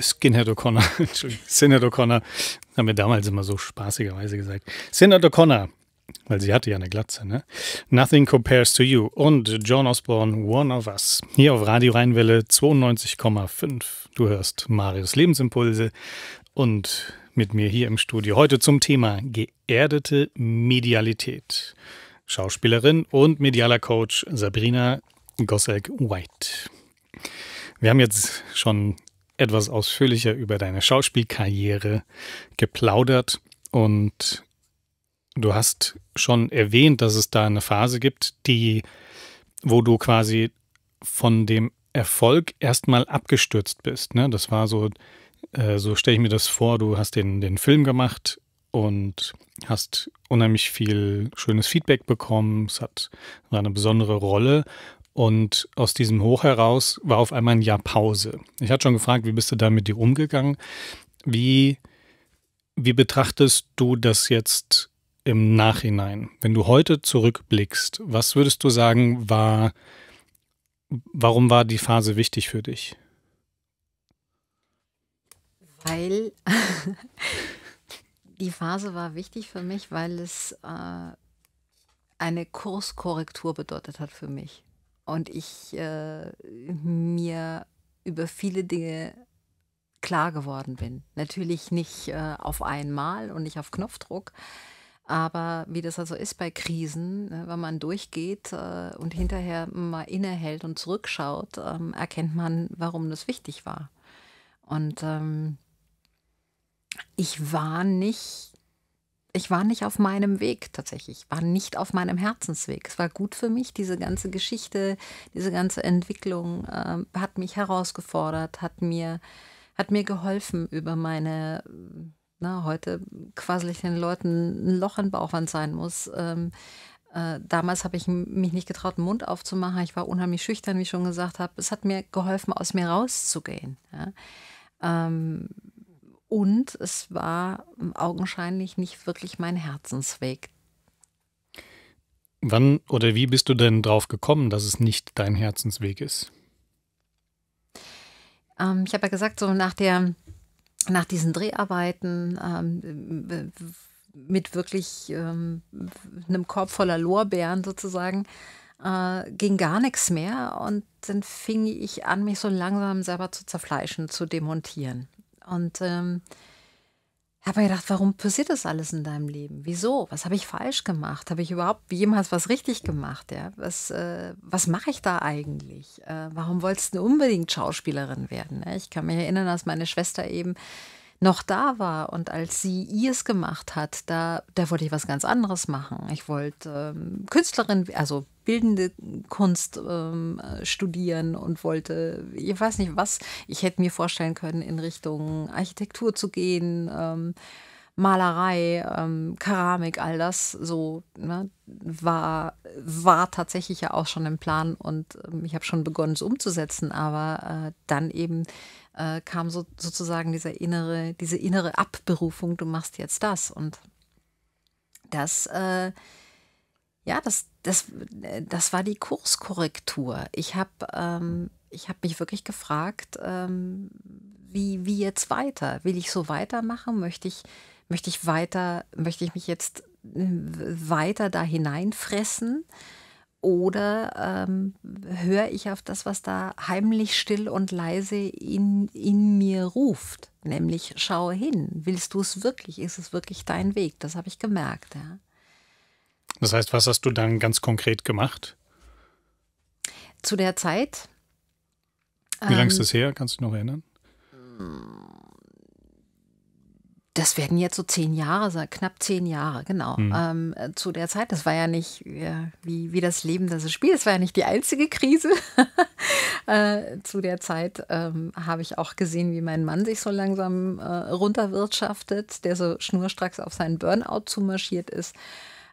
Skinhead O'Connor, Entschuldigung, Sinhead O'Connor, haben wir damals immer so spaßigerweise gesagt. Sinhead O'Connor, weil sie hatte ja eine Glatze, ne? Nothing Compares to You und John Osborne, One of Us. Hier auf Radio Rheinwelle 92,5. Du hörst Marius Lebensimpulse und mit mir hier im Studio heute zum Thema geerdete Medialität. Schauspielerin und medialer Coach Sabrina Gosselk-White. Wir haben jetzt schon etwas ausführlicher über deine Schauspielkarriere geplaudert und du hast schon erwähnt, dass es da eine Phase gibt, die, wo du quasi von dem Erfolg erstmal abgestürzt bist. Ne? Das war so, äh, so stelle ich mir das vor, du hast den, den Film gemacht und hast unheimlich viel schönes Feedback bekommen. Es hat, war eine besondere Rolle und aus diesem Hoch heraus war auf einmal ein Jahr Pause. Ich hatte schon gefragt, wie bist du da mit dir umgegangen? Wie, wie betrachtest du das jetzt im Nachhinein? Wenn du heute zurückblickst, was würdest du sagen, war, warum war die Phase wichtig für dich? Weil die Phase war wichtig für mich, weil es äh, eine Kurskorrektur bedeutet hat für mich und ich äh, mir über viele Dinge klar geworden bin. Natürlich nicht äh, auf einmal und nicht auf Knopfdruck, aber wie das also ist bei Krisen, ne, wenn man durchgeht äh, und hinterher mal innehält und zurückschaut, ähm, erkennt man, warum das wichtig war. Und ähm, ich war nicht ich war nicht auf meinem Weg tatsächlich. Ich war nicht auf meinem Herzensweg. Es war gut für mich. Diese ganze Geschichte, diese ganze Entwicklung äh, hat mich herausgefordert, hat mir, hat mir geholfen über meine, na, heute quasi den Leuten ein Loch im Bauchwand sein muss. Ähm, äh, damals habe ich mich nicht getraut, den Mund aufzumachen. Ich war unheimlich schüchtern, wie ich schon gesagt habe. Es hat mir geholfen, aus mir rauszugehen. Ja? Ähm, und es war augenscheinlich nicht wirklich mein Herzensweg. Wann oder wie bist du denn drauf gekommen, dass es nicht dein Herzensweg ist? Ähm, ich habe ja gesagt, so nach der, nach diesen Dreharbeiten ähm, mit wirklich ähm, einem Korb voller Lorbeeren sozusagen äh, ging gar nichts mehr und dann fing ich an, mich so langsam selber zu zerfleischen, zu demontieren. Und ähm, habe mir gedacht, warum passiert das alles in deinem Leben? Wieso? Was habe ich falsch gemacht? Habe ich überhaupt jemals was richtig gemacht? Ja? Was, äh, was mache ich da eigentlich? Äh, warum wolltest du unbedingt Schauspielerin werden? Ne? Ich kann mich erinnern, dass meine Schwester eben noch da war und als sie ihr es gemacht hat, da, da wollte ich was ganz anderes machen. Ich wollte ähm, Künstlerin, also bildende Kunst ähm, studieren und wollte, ich weiß nicht was, ich hätte mir vorstellen können, in Richtung Architektur zu gehen. Ähm, Malerei, ähm, Keramik, all das so ne, war, war tatsächlich ja auch schon im Plan und ähm, ich habe schon begonnen, es umzusetzen, aber äh, dann eben äh, kam so, sozusagen dieser innere, diese innere Abberufung, du machst jetzt das. Und das, äh, ja, das, das, das war die Kurskorrektur. Ich habe ähm, hab mich wirklich gefragt, ähm, wie, wie jetzt weiter? Will ich so weitermachen? Möchte ich, möchte ich weiter, möchte ich mich jetzt äh, weiter da hineinfressen? Oder ähm, höre ich auf das, was da heimlich, still und leise in, in mir ruft? Nämlich, schaue hin, willst du es wirklich? Ist es wirklich dein Weg? Das habe ich gemerkt. Ja. Das heißt, was hast du dann ganz konkret gemacht? Zu der Zeit. Wie ähm, lange ist ähm, das her? Kannst du dich noch erinnern? Hm das werden jetzt so zehn Jahre knapp zehn Jahre, genau. Mhm. Ähm, zu der Zeit, das war ja nicht ja, wie, wie das Leben, das es spielt, das war ja nicht die einzige Krise. äh, zu der Zeit ähm, habe ich auch gesehen, wie mein Mann sich so langsam äh, runterwirtschaftet, der so schnurstracks auf seinen Burnout zumarschiert ist.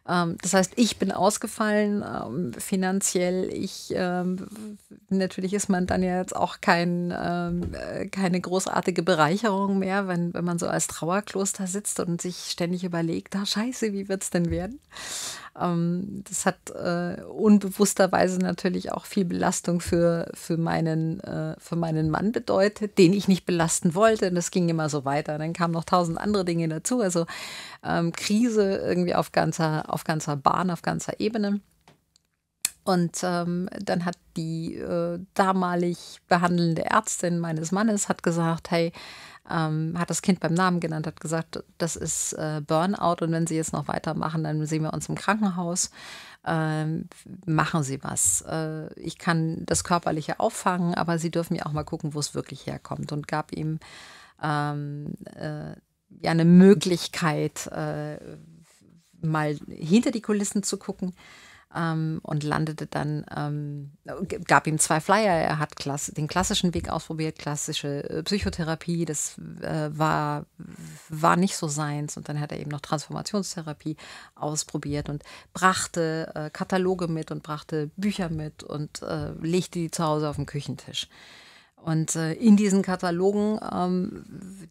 Ähm, das heißt, ich bin ausgefallen ähm, finanziell. Ich ähm, natürlich ist man dann ja jetzt auch kein, ähm, äh, keine großartige Bereicherung mehr, wenn, wenn man so als Trauerkloster sitzt und sich ständig überlegt, ah, scheiße, wie wird es denn werden? Ähm, das hat äh, unbewussterweise natürlich auch viel Belastung für, für, meinen, äh, für meinen Mann bedeutet, den ich nicht belasten wollte. Und das ging immer so weiter. Dann kamen noch tausend andere Dinge dazu. Also ähm, Krise irgendwie auf ganzer, auf ganzer Bahn, auf ganzer Ebene. Und ähm, dann hat die äh, damalig behandelnde Ärztin meines Mannes hat gesagt, hey, ähm, hat das Kind beim Namen genannt, hat gesagt, das ist äh, Burnout und wenn Sie jetzt noch weitermachen, dann sehen wir uns im Krankenhaus. Ähm, machen Sie was. Äh, ich kann das Körperliche auffangen, aber Sie dürfen ja auch mal gucken, wo es wirklich herkommt und gab ihm ähm, äh, ja eine Möglichkeit, äh, mal hinter die Kulissen zu gucken ähm, und landete dann, ähm, gab ihm zwei Flyer. Er hat klass den klassischen Weg ausprobiert, klassische äh, Psychotherapie. Das äh, war, war nicht so seins. Und dann hat er eben noch Transformationstherapie ausprobiert und brachte äh, Kataloge mit und brachte Bücher mit und äh, legte die zu Hause auf den Küchentisch. Und äh, in diesen Katalogen, ähm,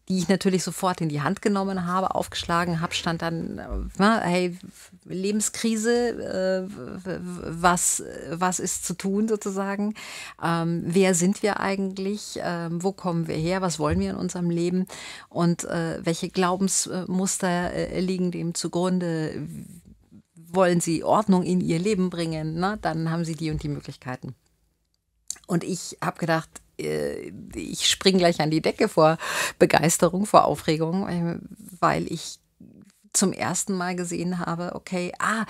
die ich natürlich sofort in die Hand genommen habe, aufgeschlagen habe, stand dann, äh, hey, Lebenskrise, äh, was, was ist zu tun sozusagen? Ähm, wer sind wir eigentlich? Ähm, wo kommen wir her? Was wollen wir in unserem Leben? Und äh, welche Glaubensmuster äh, liegen dem zugrunde? Wollen Sie Ordnung in Ihr Leben bringen? Na, dann haben Sie die und die Möglichkeiten. Und ich habe gedacht, äh, ich springe gleich an die Decke vor Begeisterung, vor Aufregung, äh, weil ich zum ersten Mal gesehen habe, okay, ah,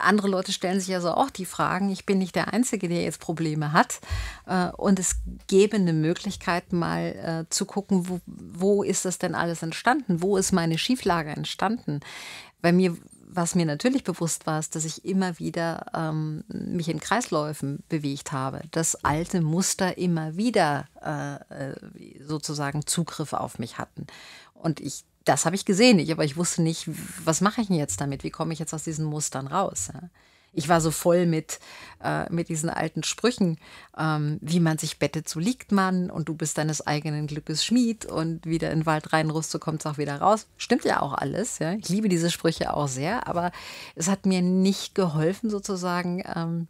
andere Leute stellen sich also auch die Fragen, ich bin nicht der Einzige, der jetzt Probleme hat. Äh, und es gäbe eine Möglichkeit, mal zu gucken, wo, wo ist das denn alles entstanden? Wo ist meine Schieflage entstanden? Bei mir was mir natürlich bewusst war, ist, dass ich immer wieder ähm, mich in Kreisläufen bewegt habe, dass alte Muster immer wieder äh, äh sozusagen Zugriff auf mich hatten. Und ich, das habe ich gesehen, ich, aber ich wusste nicht, was mache ich denn jetzt damit? Wie komme ich jetzt aus diesen Mustern raus? Ja? ich war so voll mit, äh, mit diesen alten Sprüchen, ähm, wie man sich bettet, so liegt man und du bist deines eigenen Glückes Schmied und wieder in den Wald reinrust, so kommt es auch wieder raus. Stimmt ja auch alles. Ja? Ich liebe diese Sprüche auch sehr, aber es hat mir nicht geholfen, sozusagen. Ähm,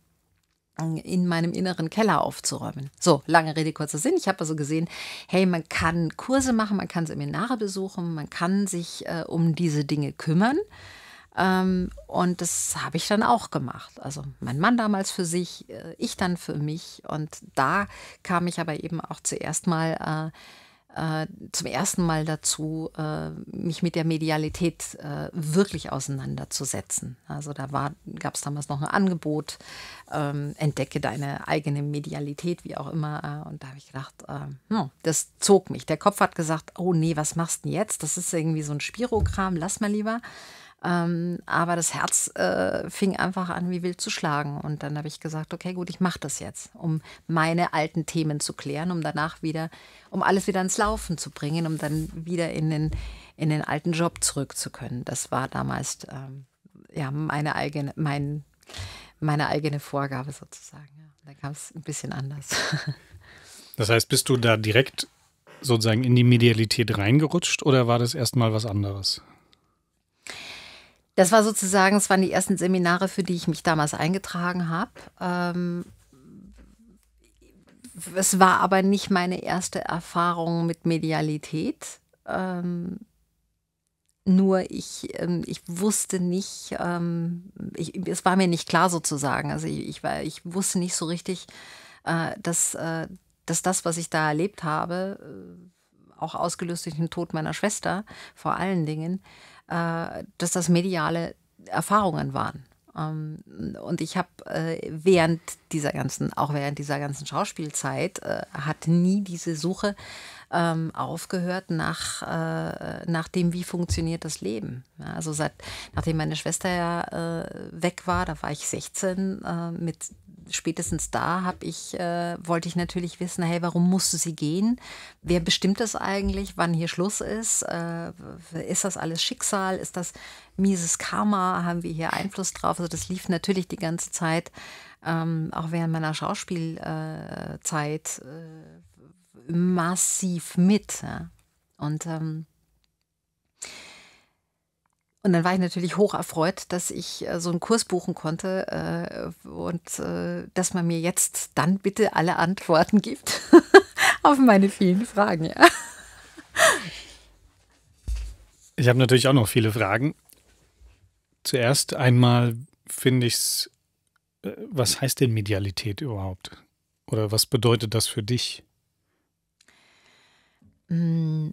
in meinem inneren Keller aufzuräumen. So, lange Rede, kurzer Sinn. Ich habe also gesehen, hey, man kann Kurse machen, man kann Seminare besuchen, man kann sich äh, um diese Dinge kümmern. Ähm, und das habe ich dann auch gemacht. Also mein Mann damals für sich, äh, ich dann für mich. Und da kam ich aber eben auch zuerst mal äh, äh, zum ersten Mal dazu, äh, mich mit der Medialität äh, wirklich auseinanderzusetzen. Also da gab es damals noch ein Angebot, ähm, entdecke deine eigene Medialität, wie auch immer. Äh, und da habe ich gedacht, no, das zog mich. Der Kopf hat gesagt, oh nee, was machst du denn jetzt? Das ist irgendwie so ein Spirokram, lass mal lieber. Ähm, aber das Herz äh, fing einfach an, wie wild zu schlagen. Und dann habe ich gesagt, okay, gut, ich mache das jetzt, um meine alten Themen zu klären, um danach wieder, um alles wieder ins Laufen zu bringen, um dann wieder in den, in den alten Job zurück zu können. Das war damals ähm, ja, meine, eigene, mein, meine eigene Vorgabe sozusagen. Ja. Da kam es ein bisschen anders. Das heißt, bist du da direkt sozusagen in die Medialität reingerutscht oder war das erstmal was anderes? Das war sozusagen, es waren die ersten Seminare, für die ich mich damals eingetragen habe. Ähm, es war aber nicht meine erste Erfahrung mit Medialität. Ähm, nur ich, ähm, ich wusste nicht, ähm, ich, es war mir nicht klar sozusagen. Also ich, ich, war, ich wusste nicht so richtig, äh, dass, äh, dass das, was ich da erlebt habe, äh, auch ausgelöst durch den Tod meiner Schwester vor allen Dingen, äh, dass das mediale Erfahrungen waren. Ähm, und ich habe äh, während dieser ganzen, auch während dieser ganzen Schauspielzeit, äh, hat nie diese Suche ähm, aufgehört nach, nach dem, wie funktioniert das Leben. also seit, nachdem meine Schwester ja weg war, da war ich 16, mit spätestens da habe ich, äh, wollte ich natürlich wissen, hey, warum musste sie gehen? Wer bestimmt das eigentlich, wann hier Schluss ist? Äh, ist das alles Schicksal? Ist das mieses Karma? Haben wir hier Einfluss drauf? Also das lief natürlich die ganze Zeit, ähm, auch während meiner Schauspielzeit, äh, äh, massiv mit. Ja? Und ähm, und dann war ich natürlich hoch erfreut, dass ich äh, so einen Kurs buchen konnte äh, und äh, dass man mir jetzt dann bitte alle Antworten gibt auf meine vielen Fragen. Ja. Ich habe natürlich auch noch viele Fragen. Zuerst einmal finde ich es, was heißt denn Medialität überhaupt? Oder was bedeutet das für dich? Mm.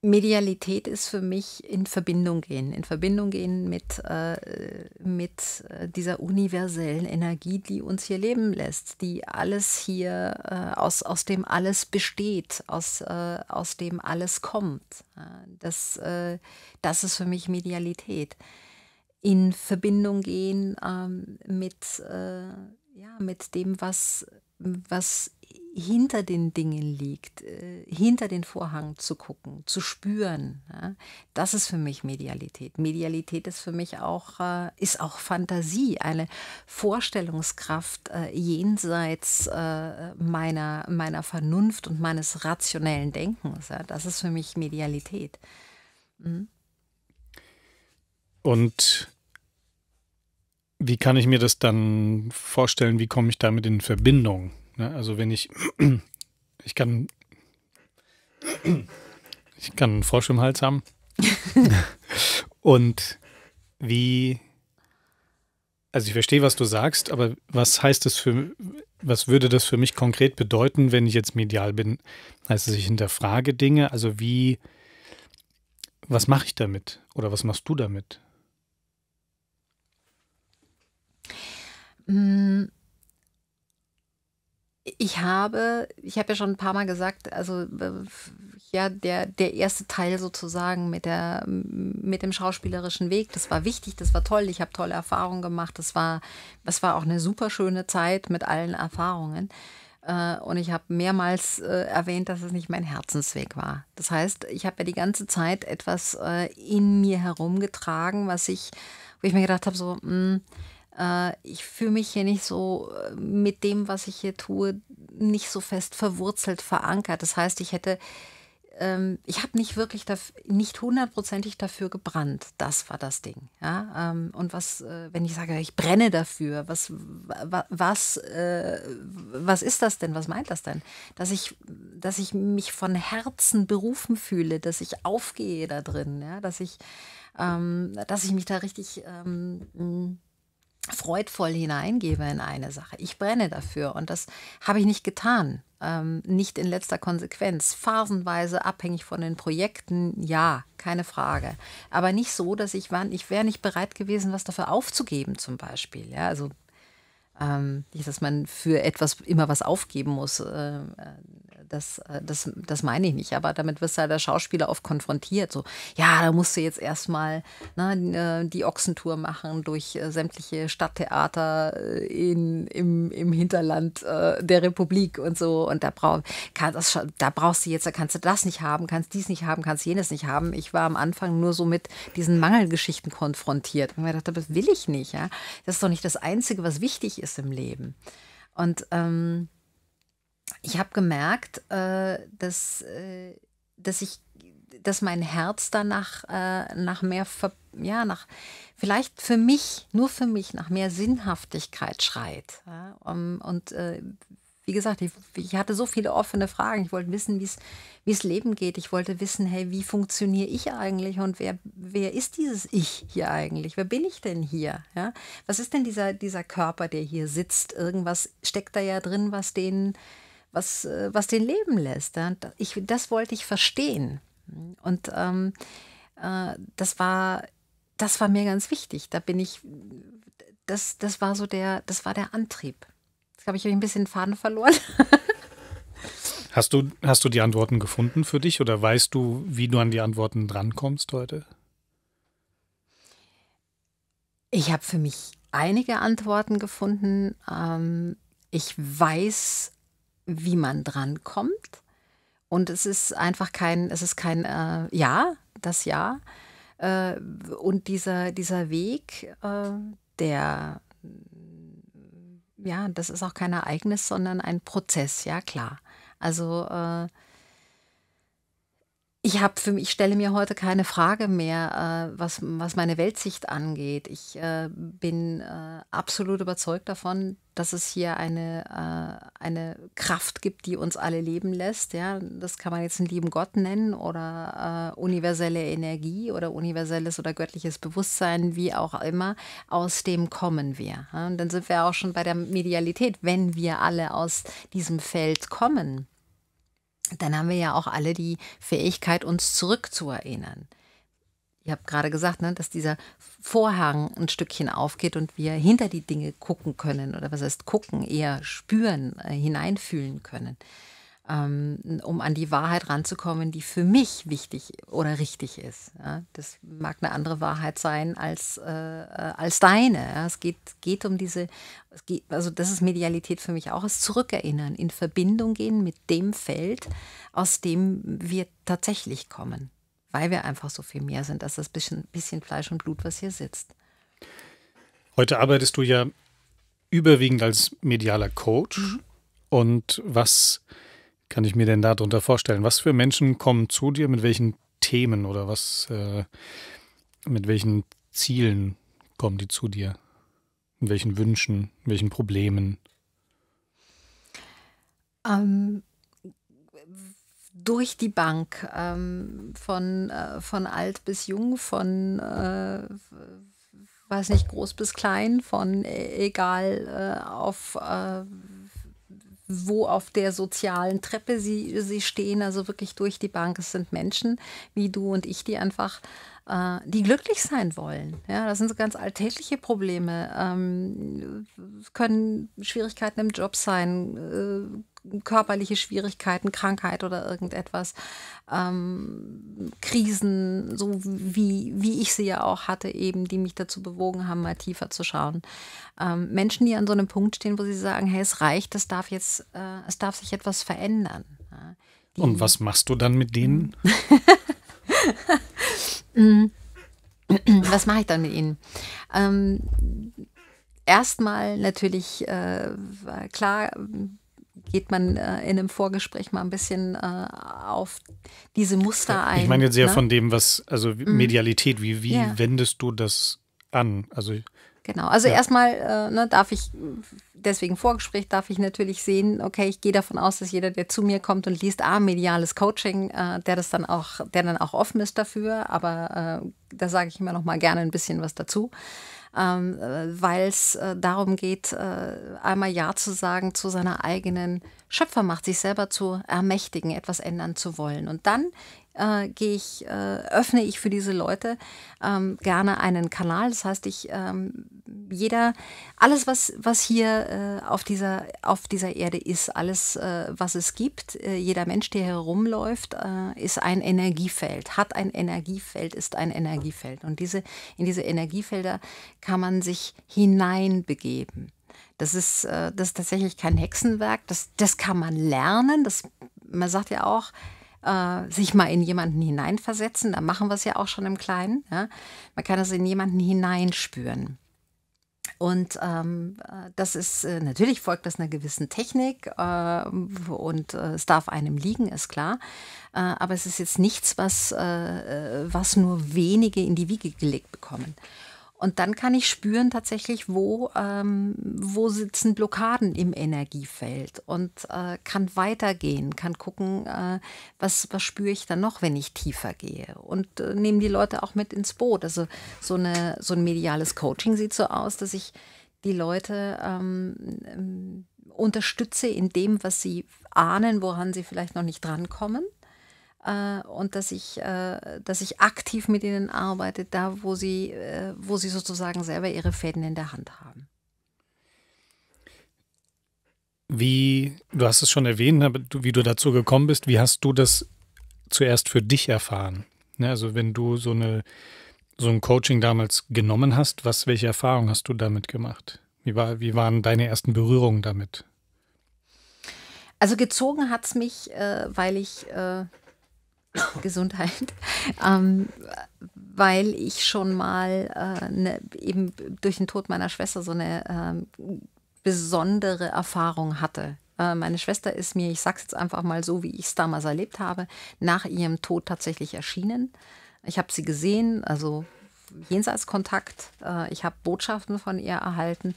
Medialität ist für mich in Verbindung gehen, in Verbindung gehen mit, äh, mit äh, dieser universellen Energie, die uns hier leben lässt, die alles hier, äh, aus, aus dem alles besteht, aus, äh, aus dem alles kommt. Äh, das, äh, das ist für mich Medialität. In Verbindung gehen ähm, mit, ja, mit dem, was was hinter den Dingen liegt, äh, hinter den Vorhang zu gucken, zu spüren. das ist für mich Medialität. Medialität ist für mich auch, äh, ist auch Fantasie, eine Vorstellungskraft äh, jenseits meiner, meiner Vernunft und meines rationellen Denkens. das ist für mich Medialität. Mhm. Und wie kann ich mir das dann vorstellen? Wie komme ich damit in Verbindung? Ne? Also wenn ich, ich kann, ich kann einen Frosch im Hals haben. Und wie, also ich verstehe, was du sagst, aber was heißt das für, was würde das für mich konkret bedeuten, wenn ich jetzt medial bin? Heißt es, ich hinterfrage Dinge? Also wie, was mache ich damit? Oder was machst du damit? Mm. Ich habe, ich habe ja schon ein paar Mal gesagt, also ja, der, der erste Teil sozusagen mit, der, mit dem schauspielerischen Weg, das war wichtig, das war toll, ich habe tolle Erfahrungen gemacht, das war, das war auch eine super schöne Zeit mit allen Erfahrungen. Äh, und ich habe mehrmals äh, erwähnt, dass es nicht mein Herzensweg war. Das heißt, ich habe ja die ganze Zeit etwas äh, in mir herumgetragen, was ich, wo ich mir gedacht habe, so, mh, mm, äh, ich fühle mich hier nicht so äh, mit dem, was ich hier tue, nicht so fest verwurzelt, verankert. Das heißt, ich hätte, ähm, ich habe nicht wirklich, dafür, nicht hundertprozentig dafür gebrannt. Das war das Ding. Ja? Ähm, und was, äh, wenn ich sage, ich brenne dafür, was, was, äh, was ist das denn? Was meint das denn? Dass ich, dass ich mich von Herzen berufen fühle, dass ich aufgehe da drin, ja? dass ich, ähm, dass ich mich da richtig ähm, freudvoll hineingebe in eine Sache. Ich brenne dafür und das habe ich nicht getan. Ähm, nicht in letzter Konsequenz. Phasenweise abhängig von den Projekten, ja, keine Frage. Aber nicht so, dass ich wann, ich wäre nicht bereit gewesen, was dafür aufzugeben, zum Beispiel. Ja, also ähm, dass man für etwas immer was aufgeben muss. Äh, das, äh, das, das meine ich nicht, aber damit wirst du halt der Schauspieler oft konfrontiert. So, ja, da musst du jetzt erstmal ne, äh, die Ochsentour machen durch äh, sämtliche Stadttheater in, im, im Hinterland der Republik und so. Und da, brauch, kann das, da brauchst du jetzt, da kannst du das nicht haben, kannst dies nicht haben, kannst jenes nicht haben. Ich war am Anfang nur so mit diesen Mangelgeschichten konfrontiert. Und mir dachte, das will ich nicht. Ja? Das ist doch nicht das Einzige, was wichtig ist ist im Leben. Und ähm, ich habe gemerkt, äh, dass, äh, dass ich dass mein Herz danach äh, nach mehr, ja, nach vielleicht für mich, nur für mich, nach mehr Sinnhaftigkeit schreit. Ja? Um, und äh, wie gesagt, ich, ich, hatte so viele offene Fragen. Ich wollte wissen, wie es Leben geht. Ich wollte wissen, hey, wie funktioniere ich eigentlich und wer, wer ist dieses Ich hier eigentlich? Wer bin ich denn hier? Ja? Was ist denn dieser, dieser Körper, der hier sitzt? Irgendwas steckt da ja drin, was den, was, äh, was den leben lässt. Ja? Ich, das wollte ich verstehen. Und ähm, äh, das war das war mir ganz wichtig. Da bin ich, das, das war so der, das war der Antrieb glaube ich, habe ich ein bisschen Faden verloren. hast, du, hast du die Antworten gefunden für dich oder weißt du, wie du an die Antworten drankommst heute? Ich habe für mich einige Antworten gefunden. Ähm, ich weiß, wie man drankommt. Und es ist einfach kein, es ist kein äh, Ja, das Ja. Äh, und dieser, dieser Weg, äh, der ja, das ist auch kein Ereignis, sondern ein Prozess, ja klar. Also äh, ich habe für ich stelle mir heute keine Frage mehr, äh, was, was meine Weltsicht angeht. Ich äh, bin äh, absolut überzeugt davon, dass es hier eine, äh, eine Kraft gibt, die uns alle leben lässt. Ja? Das kann man jetzt einen lieben Gott nennen oder äh, universelle Energie oder universelles oder göttliches Bewusstsein, wie auch immer. Aus dem kommen wir. Ja? Und dann sind wir auch schon bei der Medialität, wenn wir alle aus diesem Feld kommen dann haben wir ja auch alle die Fähigkeit, uns zurückzuerinnern. Ich habe gerade gesagt, ne, dass dieser Vorhang ein Stückchen aufgeht und wir hinter die Dinge gucken können oder was heißt gucken, eher spüren, äh, hineinfühlen können. Ähm, um an die Wahrheit ranzukommen, die für mich wichtig oder richtig ist. Das mag eine andere Wahrheit sein als, äh, als deine. Es geht, geht um diese, geht, also das ist Medialität für mich auch, das Zurückerinnern, in Verbindung gehen mit dem Feld, aus dem wir tatsächlich kommen, weil wir einfach so viel mehr sind als das bisschen, bisschen Fleisch und Blut, was hier sitzt. Heute arbeitest du ja überwiegend als medialer Coach. Mhm. Und was kann ich mir denn darunter vorstellen? Was für Menschen kommen zu dir? Mit welchen Themen oder was, äh, mit welchen Zielen kommen die zu dir? Mit welchen Wünschen, welchen Problemen? Ähm, durch die Bank, ähm, von, äh, von alt bis jung, von äh, weiß nicht, groß bis klein, von äh, egal äh, auf äh, wo auf der sozialen Treppe sie, sie stehen, also wirklich durch die Bank. Es sind Menschen wie du und ich, die einfach äh, die glücklich sein wollen. Ja, das sind so ganz alltägliche Probleme. Ähm, können Schwierigkeiten im Job sein, äh, körperliche Schwierigkeiten, Krankheit oder irgendetwas, ähm, Krisen, so wie, wie ich sie ja auch hatte, eben, die mich dazu bewogen haben, mal tiefer zu schauen. Ähm, Menschen, die an so einem Punkt stehen, wo sie sagen, hey, es reicht, es darf jetzt, äh, es darf sich etwas verändern. Ja, Und was machst du dann mit denen? Mhm. Was mache ich dann mit ihnen? Ähm, erstmal natürlich, äh, klar, geht man äh, in einem Vorgespräch mal ein bisschen äh, auf diese Muster ein. Ich meine jetzt sehr ne? von dem, was, also mhm. Medialität, wie, wie ja. wendest du das an? Also Genau, also ja. erstmal äh, ne, darf ich, deswegen Vorgespräch, darf ich natürlich sehen, okay, ich gehe davon aus, dass jeder, der zu mir kommt und liest, ah, mediales Coaching, äh, der das dann auch, der dann auch offen ist dafür, aber äh, da sage ich immer noch mal gerne ein bisschen was dazu. Ähm, äh, weil es äh, darum geht, äh, einmal Ja zu sagen zu seiner eigenen Schöpfermacht, sich selber zu ermächtigen, etwas ändern zu wollen. Und dann äh, gehe ich, äh, öffne ich für diese Leute ähm, gerne einen Kanal. Das heißt, ich ähm, jeder, alles was was hier äh, auf dieser auf dieser Erde ist, alles äh, was es gibt, äh, jeder Mensch, der herumläuft, äh, ist ein Energiefeld, hat ein Energiefeld, ist ein Energiefeld. Und diese in diese Energiefelder kann man sich hineinbegeben. Das ist, das ist tatsächlich kein Hexenwerk, das, das kann man lernen. Das, man sagt ja auch, äh, sich mal in jemanden hineinversetzen. Da machen wir es ja auch schon im Kleinen. Ja? Man kann es in jemanden hineinspüren. Und ähm, äh, das ist äh, natürlich folgt das einer gewissen Technik äh, und äh, es darf einem liegen, ist klar. aber es ist jetzt nichts, was, was nur wenige in die Wiege gelegt bekommen. Und dann kann ich spüren tatsächlich, wo, ähm, wo sitzen Blockaden im Energiefeld und äh, kann weitergehen, kann gucken, äh, was, was spüre ich dann noch, wenn ich tiefer gehe. Und äh, nehme die Leute auch mit ins Boot. Also so, eine, so ein mediales Coaching sieht so aus, dass ich die Leute ähm, ähm unterstütze in dem, was sie ahnen, woran sie vielleicht noch nicht drankommen äh, und dass ich, äh, dass ich aktiv mit ihnen arbeite, da wo sie, äh, wo sie sozusagen selber ihre Fäden in der Hand haben. Wie, du hast es schon erwähnt, ne, wie du dazu gekommen bist, wie hast du das zuerst für dich erfahren? Ne, also wenn du so, eine, so ein Coaching damals genommen hast, was, welche Erfahrung hast du damit gemacht? Wie, war, wie waren deine ersten Berührungen damit? Also gezogen hat es mich, weil ich Gesundheit, ähm, weil ich schon mal äh, ne, eben durch den Tod meiner Schwester so eine ähm, besondere Erfahrung hatte. Äh, meine Schwester ist mir, ich sage es jetzt einfach mal so, wie ich es damals erlebt habe, nach ihrem Tod tatsächlich erschienen. Ich habe sie gesehen, also Jenseitskontakt. Äh, ich habe Botschaften von ihr erhalten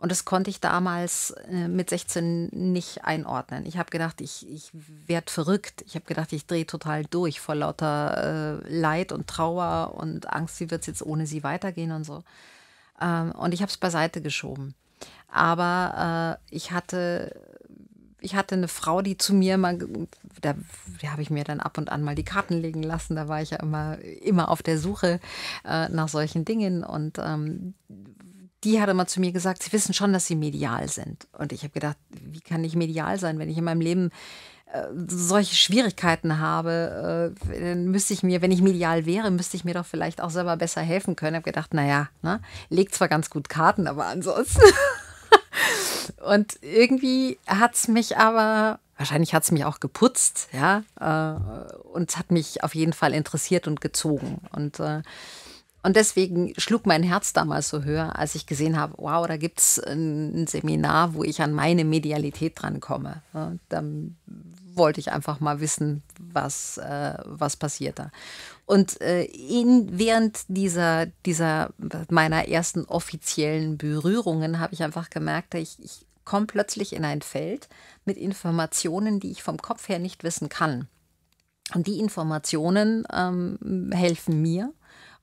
und das konnte ich damals äh, mit 16 nicht einordnen. Ich habe gedacht, ich, ich werde verrückt. Ich habe gedacht, ich drehe total durch vor lauter äh, Leid und Trauer und Angst, wie wird es jetzt ohne sie weitergehen und so. Ähm, und ich habe es beiseite geschoben. Aber äh, ich hatte ich hatte eine Frau, die zu mir mal, da, da habe ich mir dann ab und an mal die Karten legen lassen. Da war ich ja immer, immer auf der Suche äh, nach solchen Dingen und ähm, die hat immer zu mir gesagt, sie wissen schon, dass sie medial sind. Und ich habe gedacht, wie kann ich medial sein, wenn ich in meinem Leben äh, solche Schwierigkeiten habe, äh, dann müsste ich mir, wenn ich medial wäre, müsste ich mir doch vielleicht auch selber besser helfen können. Ich habe gedacht, naja, ne, legt zwar ganz gut Karten, aber ansonsten. Und irgendwie hat es mich aber, wahrscheinlich hat es mich auch geputzt, ja, äh, und hat mich auf jeden Fall interessiert und gezogen. Und und deswegen schlug mein Herz damals so höher, als ich gesehen habe, wow, da gibt es ein Seminar, wo ich an meine Medialität drankomme. Ja, dann wollte ich einfach mal wissen, was, äh, was passiert da. Und äh, in, während dieser, dieser meiner ersten offiziellen Berührungen habe ich einfach gemerkt, ich, ich komme plötzlich in ein Feld mit Informationen, die ich vom Kopf her nicht wissen kann. Und die Informationen ähm, helfen mir,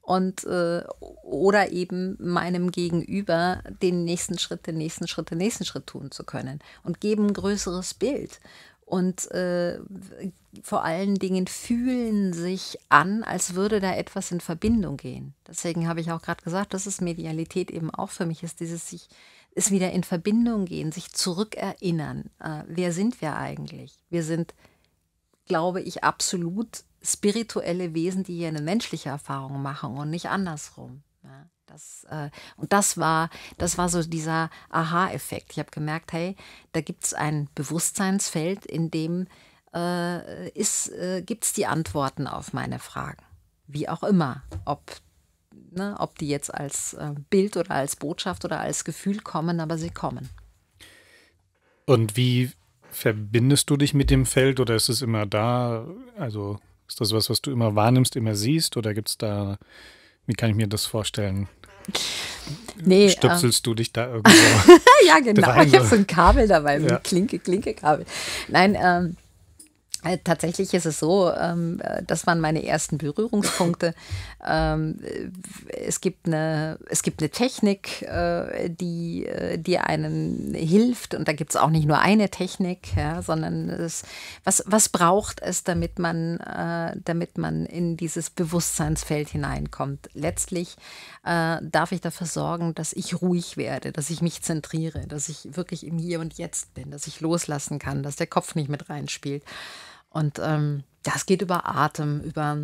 und äh, oder eben meinem Gegenüber den nächsten Schritt, den nächsten Schritt, den nächsten Schritt tun zu können und geben ein größeres Bild und äh, vor allen Dingen fühlen sich an, als würde da etwas in Verbindung gehen. Deswegen habe ich auch gerade gesagt, dass es Medialität eben auch für mich ist, dieses sich ist wieder in Verbindung gehen, sich zurückerinnern. Äh, wer sind wir eigentlich? Wir sind, glaube ich, absolut spirituelle Wesen, die hier eine menschliche Erfahrung machen und nicht andersrum. Ja, ne? das, äh, und das war, das war so dieser Aha-Effekt. Ich habe gemerkt, hey, da gibt es ein Bewusstseinsfeld, in dem äh, äh gibt es die Antworten auf meine Fragen. Wie auch immer, ob, ne, ob die jetzt als äh, Bild oder als Botschaft oder als Gefühl kommen, aber sie kommen. Und wie verbindest du dich mit dem Feld oder ist es immer da? Also ist das was, was du immer wahrnimmst, immer siehst? Oder gibt es da, wie kann ich mir das vorstellen? Nee, Stöpselst äh, du dich da irgendwo? ja, genau. Rein, ich habe so ein Kabel dabei, so ja. ein Klinke-Klinke-Kabel. Nein, ähm, äh, tatsächlich ist es so, ähm, äh, das waren meine ersten Berührungspunkte. Ähm, äh, es, gibt eine, es gibt eine Technik, die, die einen hilft. Und da gibt es auch nicht nur eine Technik, ja, sondern es, was, was braucht es, damit man, damit man in dieses Bewusstseinsfeld hineinkommt. Letztlich darf ich dafür sorgen, dass ich ruhig werde, dass ich mich zentriere, dass ich wirklich im Hier und Jetzt bin, dass ich loslassen kann, dass der Kopf nicht mit reinspielt. Und ähm, das geht über Atem, über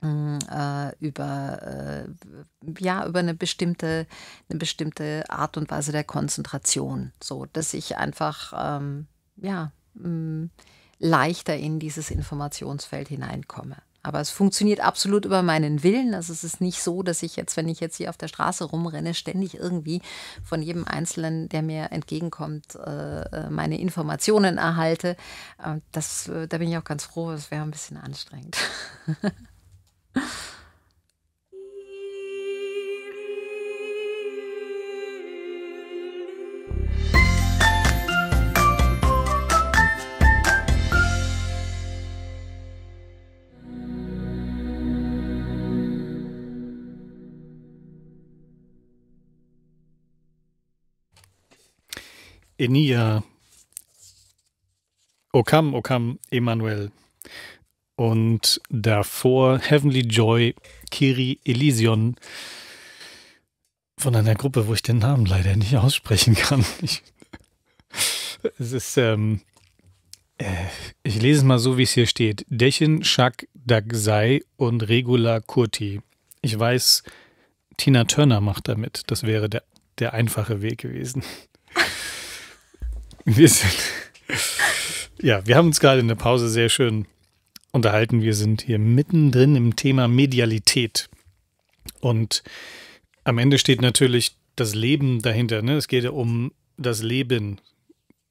mm, äh, über äh, ja über eine bestimmte eine bestimmte Art und Weise der Konzentration, so dass ich einfach ähm, ja mh, mm, leichter in dieses Informationsfeld hineinkomme. Aber es funktioniert absolut über meinen Willen. Also es ist nicht so, dass ich jetzt, wenn ich jetzt hier auf der Straße rumrenne, ständig irgendwie von jedem Einzelnen, der mir entgegenkommt, äh, äh, meine Informationen erhalte. Äh, das, da bin ich auch ganz froh. Es wäre ein bisschen anstrengend. Enia, Okam, Okam, Emanuel. Und davor Heavenly Joy, Kiri Elysion. Von einer Gruppe, wo ich den Namen leider nicht aussprechen kann. Ich, es ist, ähm, äh, ich lese es mal so, wie es hier steht. Dechen Shak Dagsai und Regula Kurti. Ich weiß, Tina Turner macht damit. Das wäre der, der einfache Weg gewesen. Wir sind. ja, wir haben uns gerade in der Pause sehr schön unterhalten. Wir sind hier mittendrin im Thema Medialität. Und am Ende steht natürlich das Leben dahinter. Ne? Es geht ja um das Leben.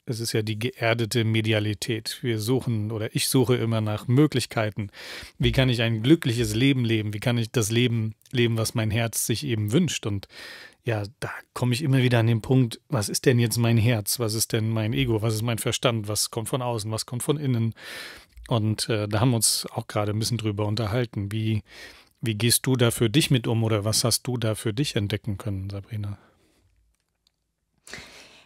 Es ist ja die geerdete Medialität. Wir suchen oder ich suche immer nach Möglichkeiten. Wie kann ich ein glückliches Leben leben? Wie kann ich das Leben leben, was mein Herz sich eben wünscht? Und ja, da komme ich immer wieder an den Punkt, was ist denn jetzt mein Herz, was ist denn mein Ego, was ist mein Verstand, was kommt von außen, was kommt von innen. Und äh, da haben wir uns auch gerade ein bisschen drüber unterhalten. Wie, wie gehst du da für dich mit um oder was hast du da für dich entdecken können, Sabrina?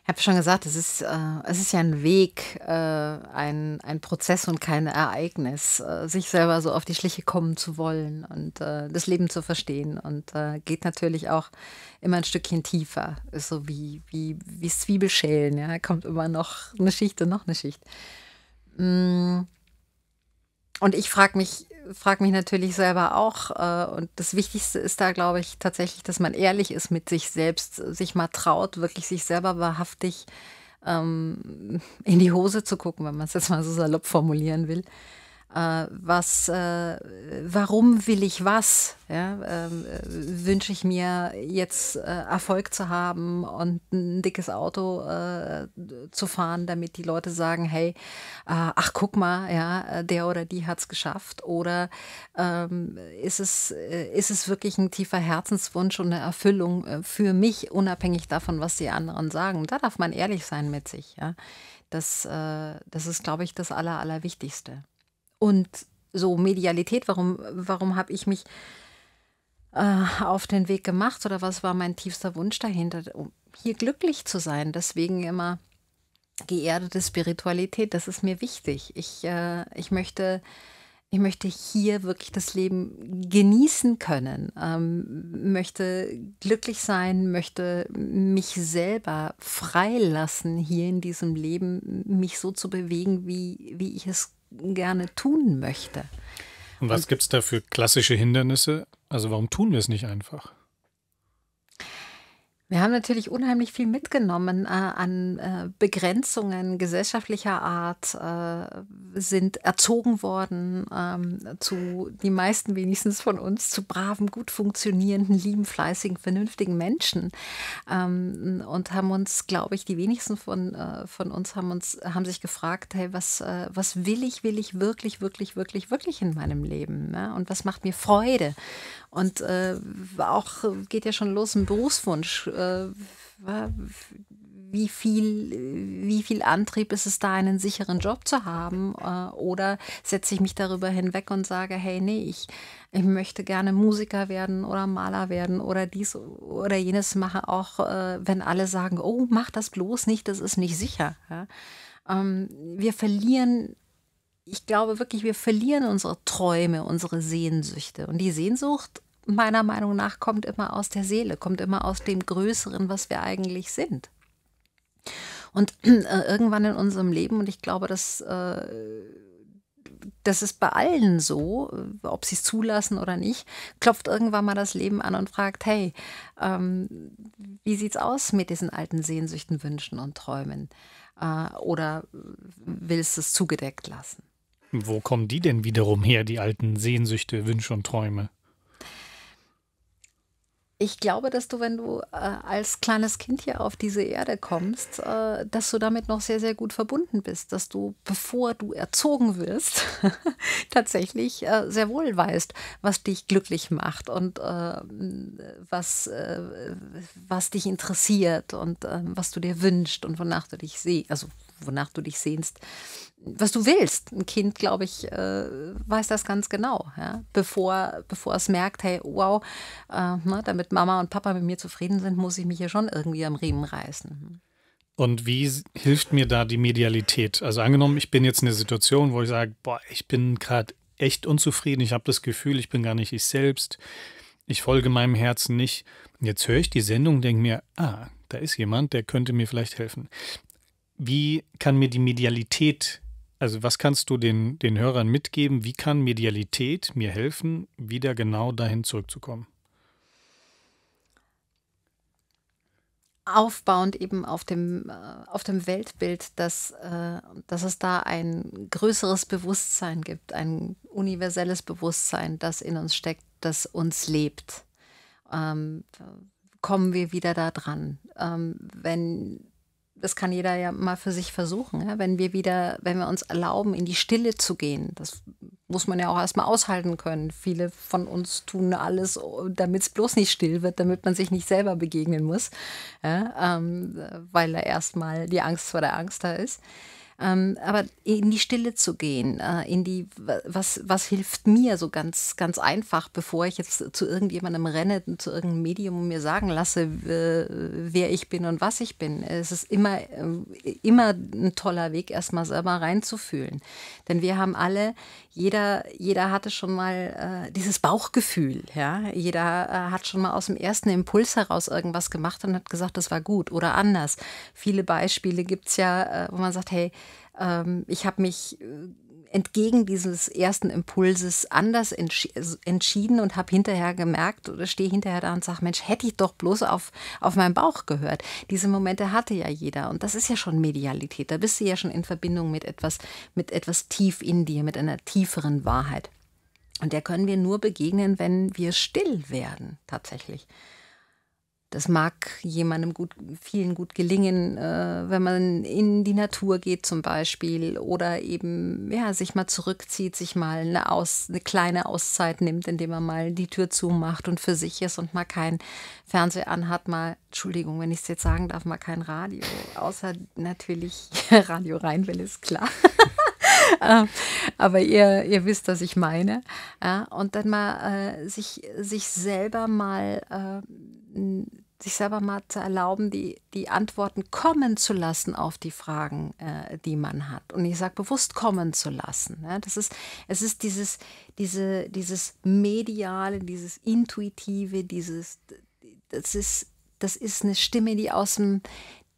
Ich habe schon gesagt, es ist, äh, es ist ja ein Weg, äh, ein, ein Prozess und kein Ereignis, äh, sich selber so auf die Schliche kommen zu wollen und äh, das Leben zu verstehen. Und äh, geht natürlich auch immer ein Stückchen tiefer, ist so wie, wie, wie Zwiebelschälen. Ja? Kommt immer noch eine Schicht und noch eine Schicht. Mm. Und ich frage mich frage mich natürlich selber auch. Äh, Und das Wichtigste ist da, glaube ich, tatsächlich, dass man ehrlich ist mit sich selbst, sich mal traut, wirklich sich selber wahrhaftig ähm, in die Hose zu gucken, wenn man es jetzt mal so salopp formulieren will. Äh, was, äh, warum will ich was? Ja, ähm, äh, Wünsche ich mir jetzt Erfolg zu haben und ein dickes Auto zu fahren, damit die Leute sagen, hey, ach guck mal, ja, der oder die hat es geschafft? Oder ähm, ist, es, ist es wirklich ein tiefer Herzenswunsch und eine Erfüllung für mich, unabhängig davon, was die anderen sagen? Da darf man ehrlich sein mit sich. Ja? Das, das ist, glaube ich, das Aller, Allerwichtigste und so Medialität, warum, warum habe ich mich äh, auf den Weg gemacht oder was war mein tiefster Wunsch dahinter, um hier glücklich zu sein. Deswegen immer geerdete Spiritualität, das ist mir wichtig. Ich, äh, ich möchte ich möchte hier wirklich das Leben genießen können, ähm, möchte glücklich sein, möchte mich selber freilassen, hier in diesem Leben mich so zu bewegen, wie, wie ich es gerne tun möchte. Und was gibt es da für klassische Hindernisse? Also warum tun wir es nicht einfach? Wir haben natürlich unheimlich viel mitgenommen äh, an äh, Begrenzungen gesellschaftlicher Art, äh, sind erzogen worden ähm, zu, die meisten wenigstens von uns, zu braven, gut funktionierenden, lieben, fleißigen, vernünftigen Menschen. Ähm, und haben uns, glaube ich, die wenigsten von, äh, von uns haben uns, haben sich gefragt, hey, was, äh, was will ich, will ich wirklich, wirklich, wirklich, wirklich in meinem Leben? Ne? Und was macht mir Freude? Und äh, auch geht ja schon los ein Berufswunsch. Äh, wie viel, wie viel Antrieb ist es da, einen sicheren Job zu haben? Äh, oder setze ich mich darüber hinweg und sage, hey, nee, ich, ich möchte gerne Musiker werden oder Maler werden oder dies oder jenes mache, auch äh, wenn alle sagen, oh, mach das bloß nicht, das ist nicht sicher. Ähm, wir verlieren ich glaube wirklich, wir verlieren unsere Träume, unsere Sehnsüchte. Und die Sehnsucht meiner Meinung nach kommt immer aus der Seele, kommt immer aus dem Größeren, was wir eigentlich sind. Und äh, irgendwann in unserem Leben, und ich glaube, dass. Äh, das ist bei allen so, ob sie es zulassen oder nicht, klopft irgendwann mal das Leben an und fragt, hey, ähm, wie es aus mit diesen alten Sehnsüchten, Wünschen und Träumen? Äh, oder willst du es zugedeckt lassen? Wo kommen die denn wiederum her, die alten Sehnsüchte, Wünsche und Träume? Ich glaube, dass du, wenn du äh, als kleines Kind hier auf diese Erde kommst, äh, dass du damit noch sehr, sehr gut verbunden bist, dass du, bevor du erzogen wirst, tatsächlich äh, sehr wohl weißt, was dich glücklich macht und äh, was, äh, was dich interessiert und ähm, was du dir wünschst und wonach du dich sehst, also wonach du dich sehnst, was du willst. Ein Kind, glaube ich, äh, weiß das ganz genau, ja? bevor, bevor es merkt, hey, wow, äh, na, ne, damit Mama und Papa mit mir zufrieden sind, muss ich mich hier schon irgendwie am Riemen reißen. Und wie hilft mir da die Medialität? Also angenommen, ich bin jetzt in der Situation, wo ich sage, boah, ich bin gerade echt unzufrieden, ich habe das Gefühl, ich bin gar nicht ich selbst, ich folge meinem Herzen nicht. Jetzt höre ich die Sendung, und denke mir, ah, da ist jemand, der könnte mir vielleicht helfen wie kann mir die Medialität, also was kannst du den, den Hörern mitgeben, wie kann Medialität mir helfen, wieder genau dahin zurückzukommen? Aufbauend eben auf dem, äh, auf dem Weltbild, dass, äh, dass es da ein größeres Bewusstsein gibt, ein universelles Bewusstsein, das in uns steckt, das uns lebt. Ähm, kommen wir wieder da dran. Ähm, wenn das kann jeder ja mal für sich versuchen, ja? wenn wir wieder, wenn wir uns erlauben, in die Stille zu gehen. Das muss man ja auch erstmal aushalten können. Viele von uns tun alles, damit es bloß nicht still wird, damit man sich nicht selber begegnen muss, ja? ähm, weil da erstmal die Angst vor der Angst da ist. Ähm, aber in die Stille zu gehen, äh, in die, was, was hilft mir so ganz, ganz einfach, bevor ich jetzt zu irgendjemandem renne, zu irgendeinem Medium mir sagen lasse, äh, wer ich bin und was ich bin. Es ist immer, äh, immer ein toller Weg, erstmal selber reinzufühlen. Denn wir haben alle jeder, jeder hatte schon mal äh, dieses Bauchgefühl, ja. Jeder äh, hat schon mal aus dem ersten Impuls heraus irgendwas gemacht und hat gesagt, das war gut oder anders. Viele Beispiele gibt es ja, äh, wo man sagt, hey, ähm, ich habe mich äh, entgegen dieses ersten Impulses anders entschi also entschieden und habe hinterher gemerkt oder stehe hinterher da und sage, Mensch, hätte ich doch bloß auf, auf meinen Bauch gehört. Diese Momente hatte ja jeder und das ist ja schon Medialität. Da bist du ja schon in Verbindung mit etwas, mit etwas tief in dir, mit einer tieferen Wahrheit. Und der können wir nur begegnen, wenn wir still werden, tatsächlich. Das mag jemandem gut, vielen gut gelingen, äh, wenn man in die Natur geht zum Beispiel oder eben ja, sich mal zurückzieht, sich mal eine, Aus, eine kleine Auszeit nimmt, indem man mal die Tür zumacht und für sich ist und mal kein Fernseher anhat, mal, Entschuldigung, wenn ich es jetzt sagen darf, mal kein Radio. Außer natürlich Radio Rheinwelle ist klar. Ähm, aber ihr, ihr wisst, was ich meine. Ja, und dann mal äh, sich, sich selber mal äh, sich selber mal zu erlauben, die, die Antworten kommen zu lassen auf die Fragen, äh, die man hat. Und ich sage bewusst kommen zu lassen. Ja, das ist, es ist dieses, diese, dieses Mediale, dieses Intuitive, dieses, das ist, das ist eine Stimme, die aus dem,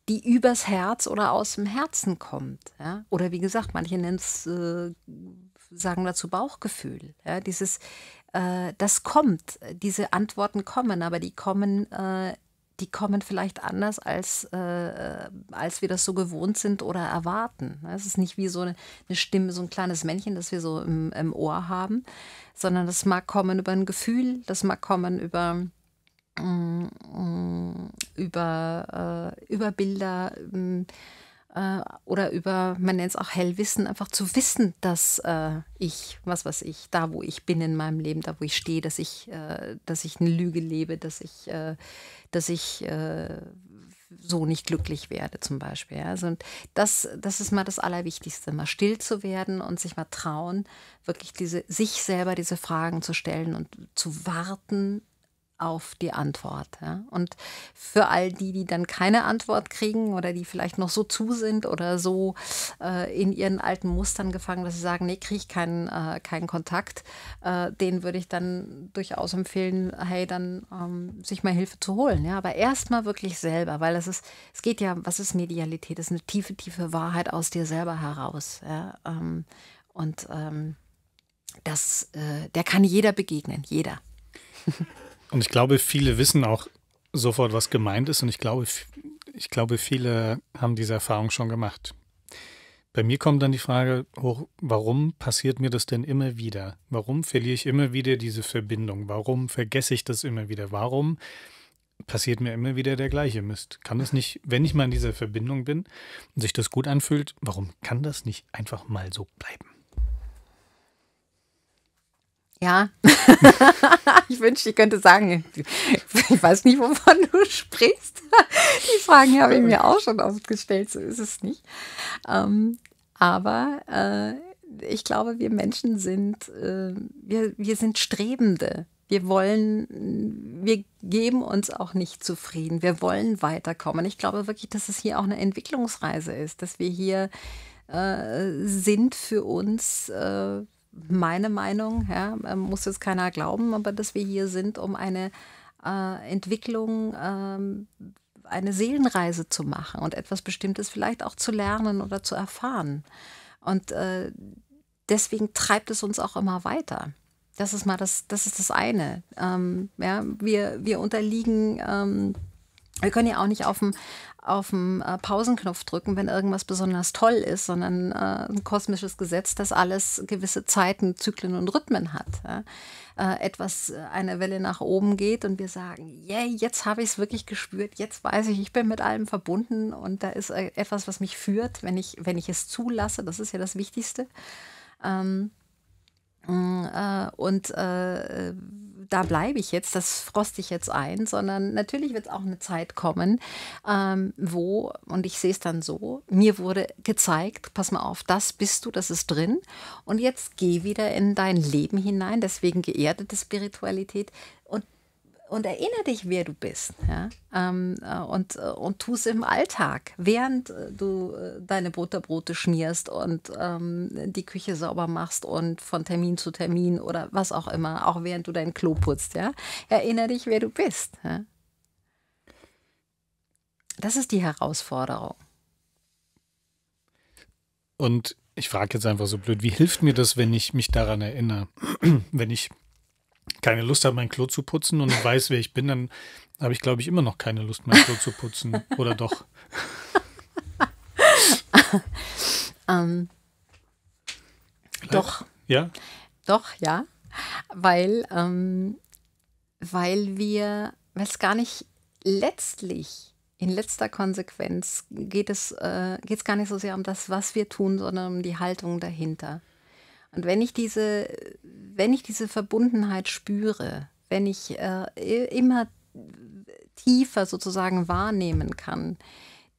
die übers Herz oder aus dem Herzen kommt. Ja? Oder wie gesagt, manche nennen es, äh, sagen dazu Bauchgefühl. Ja? Dieses, äh, das kommt, diese Antworten kommen, aber die kommen, äh, die kommen vielleicht anders, als, äh, als wir das so gewohnt sind oder erwarten. Ne? Es ist nicht wie so eine, eine Stimme, so ein kleines Männchen, das wir so im, im Ohr haben, sondern das mag kommen über ein Gefühl, das mag kommen über Mm, über, äh, über Bilder mm, äh, oder über, man nennt es auch Hellwissen, einfach zu wissen, dass äh, ich, was weiß ich, da wo ich bin in meinem Leben, da wo ich stehe, dass ich, äh, dass ich eine Lüge lebe, dass ich, äh, dass ich äh, so nicht glücklich werde zum Beispiel. Also und das, das ist mal das Allerwichtigste, mal still zu werden und sich mal trauen, wirklich diese, sich selber diese Fragen zu stellen und zu warten, auf die Antwort. Ja? Und für all die, die dann keine Antwort kriegen oder die vielleicht noch so zu sind oder so äh, in ihren alten Mustern gefangen, dass sie sagen, nee, kriege ich keinen, äh, keinen Kontakt, äh, den würde ich dann durchaus empfehlen, hey, dann ähm, sich mal Hilfe zu holen. Ja? Aber erstmal wirklich selber, weil es ist, es geht ja, was ist Medialität? Das ist eine tiefe, tiefe Wahrheit aus dir selber heraus. Ja? Ähm, und ähm, das, äh, der kann jeder begegnen, jeder. Und ich glaube, viele wissen auch sofort, was gemeint ist. Und ich glaube, ich glaube, viele haben diese Erfahrung schon gemacht. Bei mir kommt dann die Frage hoch, warum passiert mir das denn immer wieder? Warum verliere ich immer wieder diese Verbindung? Warum vergesse ich das immer wieder? Warum passiert mir immer wieder der gleiche Mist? Kann das nicht, wenn ich mal in dieser Verbindung bin und sich das gut anfühlt, warum kann das nicht einfach mal so bleiben? Ja. ich wünschte, ich könnte sagen, ich weiß nicht, wovon du sprichst. Die Fragen habe ich mir auch schon oft gestellt, so ist es nicht. Ähm, aber äh, ich glaube, wir Menschen sind, äh, wir, wir sind Strebende. Wir wollen, wir geben uns auch nicht zufrieden. Wir wollen weiterkommen. Ich glaube wirklich, dass es hier auch eine Entwicklungsreise ist, dass wir hier äh, sind für uns äh, meine Meinung, ja, ähm, muss jetzt keiner glauben, aber dass wir hier sind, um eine äh, Entwicklung, äh, eine Seelenreise zu machen und etwas Bestimmtes vielleicht auch zu lernen oder zu erfahren. Und äh, deswegen treibt es uns auch immer weiter. Das ist mal das, das ist das eine. Ähm, ja, wir, wir unterliegen ähm, wir können ja auch nicht auf dem, auf dem äh, Pausenknopf drücken, wenn irgendwas besonders toll ist, sondern äh, ein kosmisches Gesetz, das alles gewisse Zeiten, Zyklen und Rhythmen hat. Ja? Äh, etwas, äh, eine Welle nach oben geht und wir sagen, yay, yeah, jetzt habe ich es wirklich gespürt, jetzt weiß ich, ich bin mit allem verbunden und da ist äh, etwas, was mich führt, wenn ich, wenn ich es zulasse, das ist ja das Wichtigste. Ähm, mm, äh, und da bleibe ich jetzt, das froste ich jetzt ein, sondern natürlich wird es auch eine Zeit kommen, ähm, wo, und ich sehe es dann so, mir wurde gezeigt, pass mal auf, das bist du, das ist drin. Und jetzt geh wieder in dein Leben hinein, deswegen geerdete Spiritualität. Und und erinnere dich, wer du bist. Ja? Ähm, äh, und, äh, und tu es im Alltag, während äh, du deine Butterbrote schmierst und ähm, die Küche sauber machst und von Termin zu Termin oder was auch immer, auch während du dein Klo putzt. Ja? Erinnere dich, wer du bist. Ja? Das ist die Herausforderung. Und ich frage jetzt einfach so blöd, wie hilft mir das, wenn ich mich daran erinnere? wenn ich keine Lust habe, mein Klo zu putzen und weiß, wer ich bin, dann habe ich, glaube ich, immer noch keine Lust, mein Klo zu putzen. Oder doch? ähm, doch. Ja? Doch, ja. Weil, ähm, weil wir, weil es gar nicht letztlich, in letzter Konsequenz geht es äh, geht's gar nicht so sehr um das, was wir tun, sondern um die Haltung dahinter. Und wenn ich diese, wenn ich diese Verbundenheit spüre, wenn ich äh, immer tiefer sozusagen wahrnehmen kann,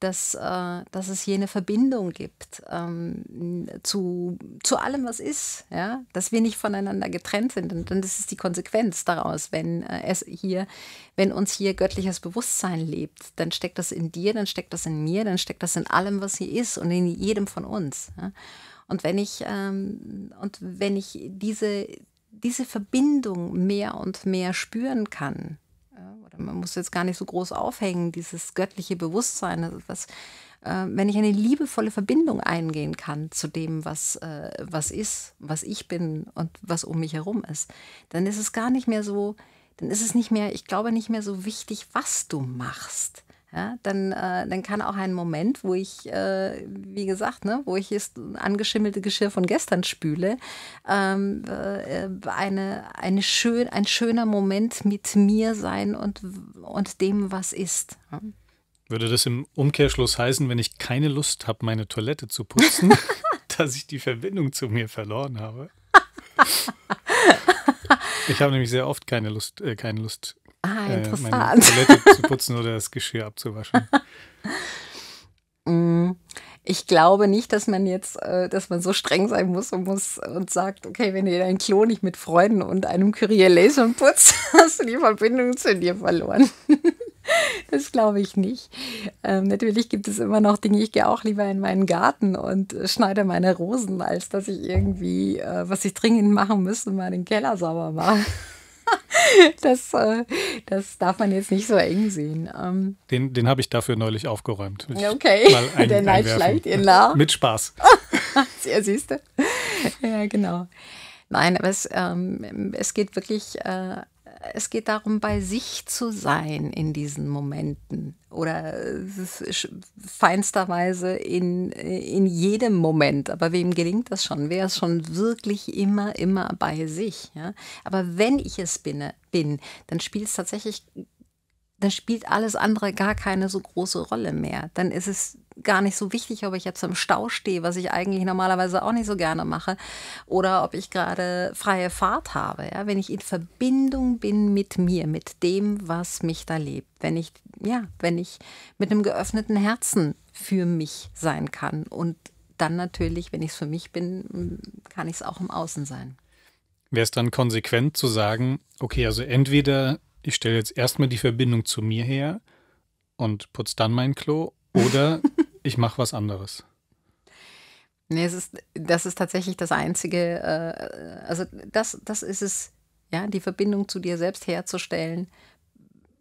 dass, äh, dass es jene Verbindung gibt ähm, zu, zu allem, was ist, ja? dass wir nicht voneinander getrennt sind. Und dann ist es die Konsequenz daraus, wenn äh, es hier, wenn uns hier göttliches Bewusstsein lebt, dann steckt das in dir, dann steckt das in mir, dann steckt das in allem, was hier ist und in jedem von uns. Ja? Und wenn ich, ähm, und wenn ich diese, diese Verbindung mehr und mehr spüren kann, oder man muss jetzt gar nicht so groß aufhängen, dieses göttliche Bewusstsein, also das, äh, wenn ich eine liebevolle Verbindung eingehen kann zu dem, was, äh, was ist, was ich bin und was um mich herum ist, dann ist es gar nicht mehr so, dann ist es nicht mehr, ich glaube nicht mehr so wichtig, was du machst, ja, dann, äh, dann kann auch ein Moment, wo ich, äh, wie gesagt, ne, wo ich das angeschimmelte Geschirr von gestern spüle, ähm, äh, eine, eine schön, ein schöner Moment mit mir sein und, und dem, was ist. Ja. Würde das im Umkehrschluss heißen, wenn ich keine Lust habe, meine Toilette zu putzen, dass ich die Verbindung zu mir verloren habe? ich habe nämlich sehr oft keine Lust, äh, keine Lust, Ah, äh, interessant. Meine Toilette zu putzen oder das Geschirr abzuwaschen. Mm. Ich glaube nicht, dass man jetzt, äh, dass man so streng sein muss und muss und sagt, okay, wenn du dein Klo nicht mit Freunden und einem Kyrieleson putzt, hast du die Verbindung zu dir verloren. Das glaube ich nicht. Ähm, natürlich gibt es immer noch Dinge, ich gehe auch lieber in meinen Garten und äh, schneide meine Rosen, als dass ich irgendwie, äh, was ich dringend machen müsste, mal den Keller sauber mache. das, äh, das darf man jetzt nicht so eng sehen. Ähm, den den habe ich dafür neulich aufgeräumt. Ich okay, ein, der Neid schleicht ihr nach. Mit Spaß. Sehr siehst Ja, genau. Nein, aber es, ähm, es geht wirklich äh, es geht darum, bei sich zu sein in diesen Momenten oder feinsterweise in, in jedem Moment. Aber wem gelingt das schon? Wer ist schon wirklich immer, immer bei sich? Ja? Aber wenn ich es bin, bin dann spielt es tatsächlich da spielt alles andere gar keine so große Rolle mehr. Dann ist es gar nicht so wichtig, ob ich jetzt im Stau stehe, was ich eigentlich normalerweise auch nicht so gerne mache, oder ob ich gerade freie Fahrt habe. Ja? Wenn ich in Verbindung bin mit mir, mit dem, was mich da lebt, wenn ich ja, wenn ich mit einem geöffneten Herzen für mich sein kann und dann natürlich, wenn ich es für mich bin, kann ich es auch im Außen sein. Wäre es dann konsequent zu sagen, okay, also entweder ich stelle jetzt erstmal die Verbindung zu mir her und putze dann mein Klo oder ich mache was anderes. Nee, es ist, das ist tatsächlich das Einzige, äh, also das, das ist es, ja, die Verbindung zu dir selbst herzustellen,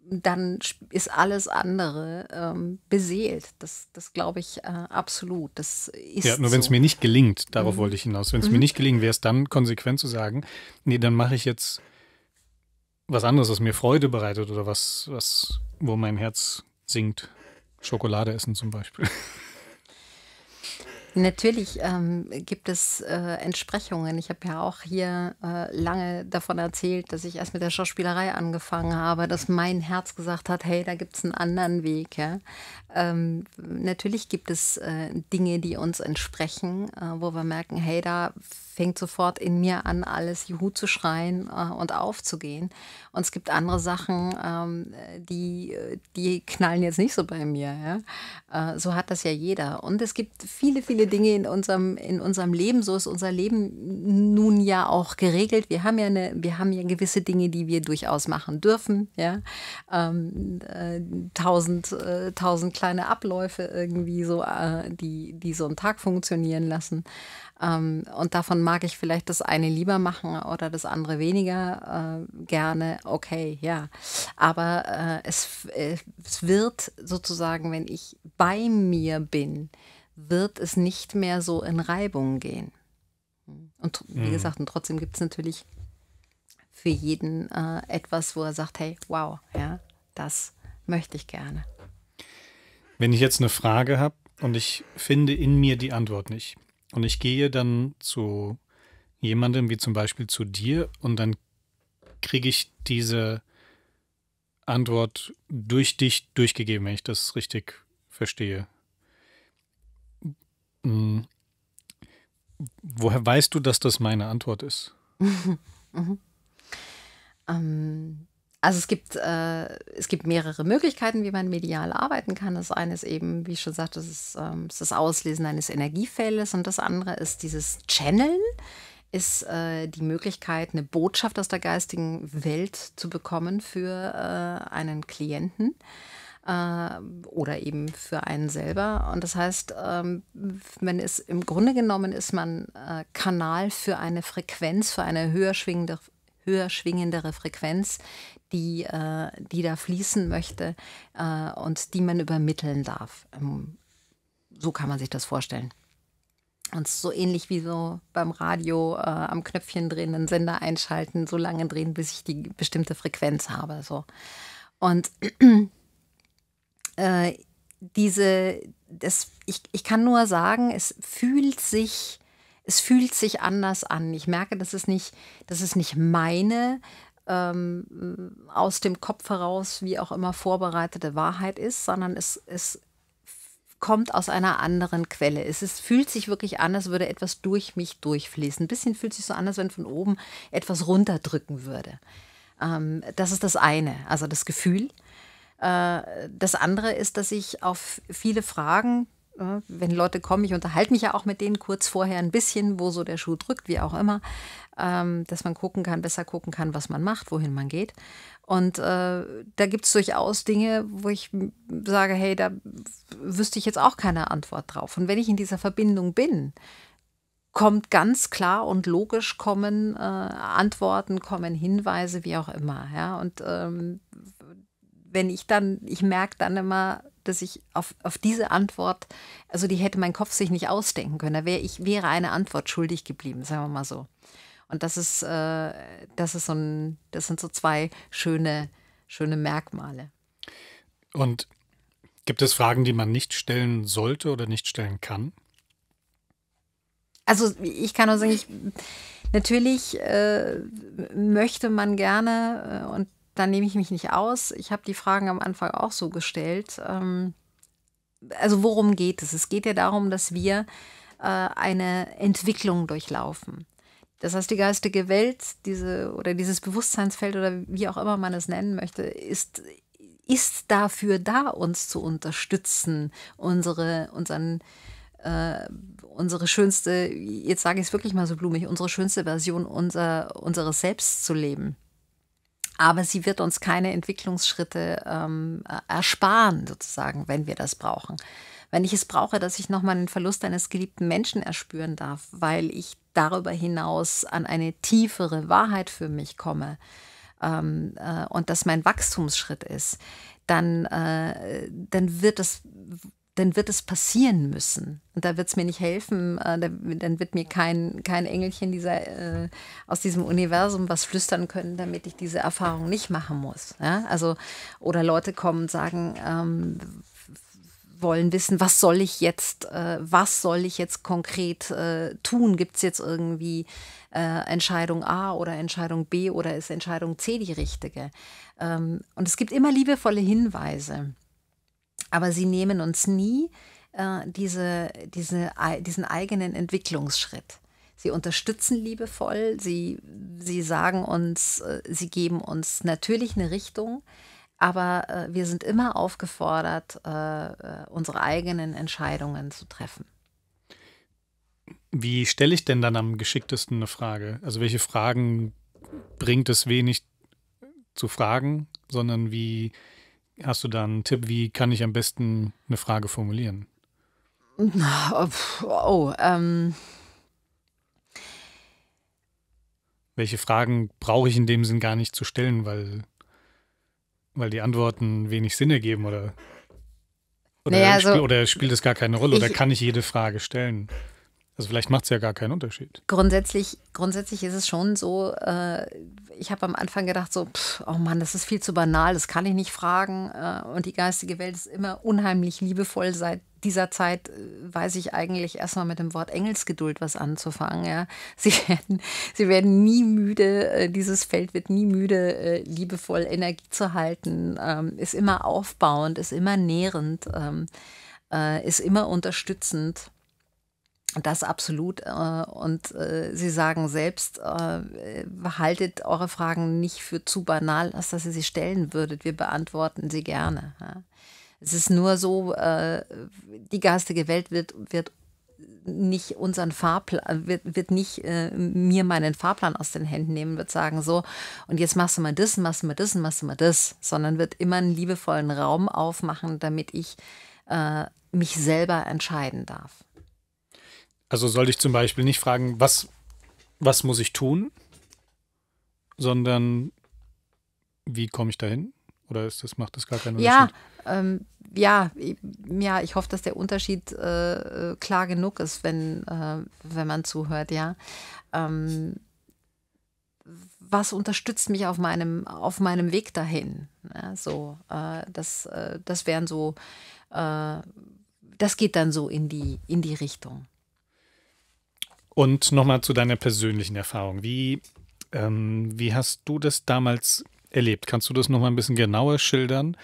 dann ist alles andere ähm, beseelt. Das, das glaube ich äh, absolut. Das ist ja, nur so. wenn es mir nicht gelingt, darauf mhm. wollte ich hinaus, wenn es mhm. mir nicht gelingt, wäre es dann konsequent zu sagen, nee, dann mache ich jetzt was anderes, was mir Freude bereitet oder was, was, wo mein Herz sinkt. Schokolade essen zum Beispiel. Natürlich ähm, gibt es äh, Entsprechungen. Ich habe ja auch hier äh, lange davon erzählt, dass ich erst mit der Schauspielerei angefangen habe, dass mein Herz gesagt hat, hey, da gibt es einen anderen Weg. Ja? Ähm, natürlich gibt es äh, Dinge, die uns entsprechen, äh, wo wir merken, hey, da fängt sofort in mir an, alles Juhu zu schreien äh, und aufzugehen. Und es gibt andere Sachen, ähm, die, die knallen jetzt nicht so bei mir. Ja? Äh, so hat das ja jeder. Und es gibt viele, viele Dinge in unserem, in unserem Leben. So ist unser Leben nun ja auch geregelt. Wir haben ja, eine, wir haben ja gewisse Dinge, die wir durchaus machen dürfen. Ja? Ähm, äh, tausend, äh, tausend kleine kleine Abläufe irgendwie so, äh, die, die so einen Tag funktionieren lassen. Ähm, und davon mag ich vielleicht das eine lieber machen oder das andere weniger äh, gerne. Okay, ja. Aber äh, es, äh, es wird sozusagen, wenn ich bei mir bin, wird es nicht mehr so in Reibung gehen. Und wie mhm. gesagt, und trotzdem gibt es natürlich für jeden äh, etwas, wo er sagt, hey, wow, ja, das möchte ich gerne. Wenn ich jetzt eine Frage habe und ich finde in mir die Antwort nicht und ich gehe dann zu jemandem wie zum Beispiel zu dir und dann kriege ich diese Antwort durch dich durchgegeben, wenn ich das richtig verstehe. Hm. Woher weißt du, dass das meine Antwort ist? mhm. ähm, also es gibt, äh, es gibt mehrere Möglichkeiten, wie man medial arbeiten kann. Das eine ist eben, wie ich schon sagte, das, ähm, ist, das Auslesen eines Energiefeldes und das andere ist dieses Channeln, ist äh, die Möglichkeit, eine Botschaft aus der geistigen Welt zu bekommen für äh, einen Klienten äh, oder eben für einen selber. Und das heißt, ähm, wenn es im Grunde genommen ist man äh, Kanal für eine Frequenz, für eine höher schwingende, höher schwingendere Frequenz, die, äh, die da fließen möchte äh, und die man übermitteln darf. Ähm, so kann man sich das vorstellen. Und so ähnlich wie so beim Radio äh, am Knöpfchen drehen, einen Sender einschalten, so lange drehen, bis ich die bestimmte Frequenz habe. So. Und äh, diese, das, ich, ich kann nur sagen, es fühlt sich, es fühlt sich anders an. Ich merke, dass es nicht, das ist nicht meine ähm, äh, aus dem Kopf heraus, wie auch immer, vorbereitete Wahrheit ist, sondern es, es kommt aus einer anderen Quelle. Es ist, fühlt sich wirklich an, als würde etwas durch mich durchfließen. Ein bisschen fühlt sich so an, als wenn von oben etwas runterdrücken würde. Ähm, das ist das eine, also das Gefühl. Äh, das andere ist, dass ich auf viele Fragen, wenn Leute kommen, ich unterhalte mich ja auch mit denen kurz vorher ein bisschen, wo so der Schuh drückt, wie auch immer, ähm, dass man gucken kann, besser gucken kann, was man macht, wohin man geht. Und äh, da gibt es durchaus Dinge, wo ich sage, hey, da wüsste ich jetzt auch keine Antwort drauf. Und wenn ich in dieser Verbindung bin, kommt ganz klar und logisch kommen äh, Antworten, kommen Hinweise, wie auch immer. Und ähm, wenn ich dann, ich merke dann immer, dass ich auf, auf diese Antwort, also die hätte mein Kopf sich nicht ausdenken können. Da wäre ich wäre eine Antwort schuldig geblieben, sagen wir mal so. Und das ist, äh, das ist so ein, das sind so zwei schöne, schöne Merkmale. Und gibt es Fragen, die man nicht stellen sollte oder nicht stellen kann? Also ich kann nur sagen, ich, natürlich äh, möchte man gerne, äh, und dann nehme ich mich nicht aus. Ich habe die Fragen am Anfang auch so gestellt. Ähm, also worum geht es? Es geht ja darum, dass wir äh, eine Entwicklung durchlaufen. Das heißt, die geistige Welt, diese oder dieses Bewusstseinsfeld oder wie auch immer man es nennen möchte, ist, ist dafür da, uns zu unterstützen, unsere, unseren äh, unsere schönste, jetzt sage ich es wirklich mal so blumig, unsere schönste Version unser, unseres Selbst zu leben. Aber sie wird uns keine Entwicklungsschritte ähm, äh, ersparen, sozusagen, wenn wir das brauchen. Wenn ich es brauche, dass ich nochmal den Verlust eines geliebten Menschen erspüren darf, weil ich darüber hinaus an eine tiefere Wahrheit für mich komme ähm, äh, und das mein Wachstumsschritt ist, dann, äh, dann wird das dann wird es passieren müssen. Und da wird es mir nicht helfen, äh, da, dann wird mir kein, kein Engelchen dieser, äh, aus diesem Universum was flüstern können, damit ich diese Erfahrung nicht machen muss. Ja? Also, oder Leute kommen und sagen, ähm, wollen wissen, was soll ich jetzt, äh, was soll ich jetzt konkret äh, tun? Gibt es jetzt irgendwie äh, Entscheidung A oder Entscheidung B oder ist Entscheidung C die richtige? Ähm, und es gibt immer liebevolle Hinweise aber sie nehmen uns nie äh, diese, diese, diesen eigenen Entwicklungsschritt. Sie unterstützen liebevoll, sie, sie sagen uns, äh, sie geben uns natürlich eine Richtung, aber äh, wir sind immer aufgefordert, äh, äh, unsere eigenen Entscheidungen zu treffen. Wie stelle ich denn dann am geschicktesten eine Frage? Also welche Fragen bringt es wenig zu fragen, sondern wie, Hast du da einen Tipp, wie kann ich am besten eine Frage formulieren? Oh, ähm. Welche Fragen brauche ich in dem Sinn gar nicht zu stellen, weil, weil die Antworten wenig Sinn ergeben oder, oder, naja, also, oder spielt es gar keine Rolle ich, oder kann ich jede Frage stellen? Also vielleicht macht es ja gar keinen Unterschied. Grundsätzlich, grundsätzlich ist es schon so, äh, ich habe am Anfang gedacht, so, pff, oh Mann, das ist viel zu banal, das kann ich nicht fragen. Äh, und die geistige Welt ist immer unheimlich liebevoll. Seit dieser Zeit äh, weiß ich eigentlich erstmal mit dem Wort Engelsgeduld was anzufangen. Ja. Sie, werden, sie werden nie müde, äh, dieses Feld wird nie müde, äh, liebevoll Energie zu halten, ähm, ist immer aufbauend, ist immer nährend, ähm, äh, ist immer unterstützend. Das absolut. Äh, und äh, Sie sagen selbst, äh, haltet eure Fragen nicht für zu banal, als dass ihr sie stellen würdet. Wir beantworten sie gerne. Es ist nur so, die geistige Welt wird, wird nicht unseren Fahrplan, wird, wird nicht mir meinen Fahrplan aus den Händen nehmen, wird sagen, so, und jetzt machst du mal das, machst du mal das, machst du mal das, sondern wird immer einen liebevollen Raum aufmachen, damit ich mich selber entscheiden darf. Also sollte ich zum Beispiel nicht fragen, was, was muss ich tun, sondern wie komme ich dahin? Oder ist das, macht das gar keinen Unterschied? Ja, ähm, ja, ja, ich hoffe, dass der Unterschied äh, klar genug ist, wenn, äh, wenn man zuhört, ja. Ähm, was unterstützt mich auf meinem, auf meinem Weg dahin? Ja, so, äh, das, äh, das wären so, äh, das geht dann so in die, in die Richtung. Und nochmal zu deiner persönlichen Erfahrung. Wie, ähm, wie hast du das damals erlebt? Kannst du das nochmal ein bisschen genauer schildern?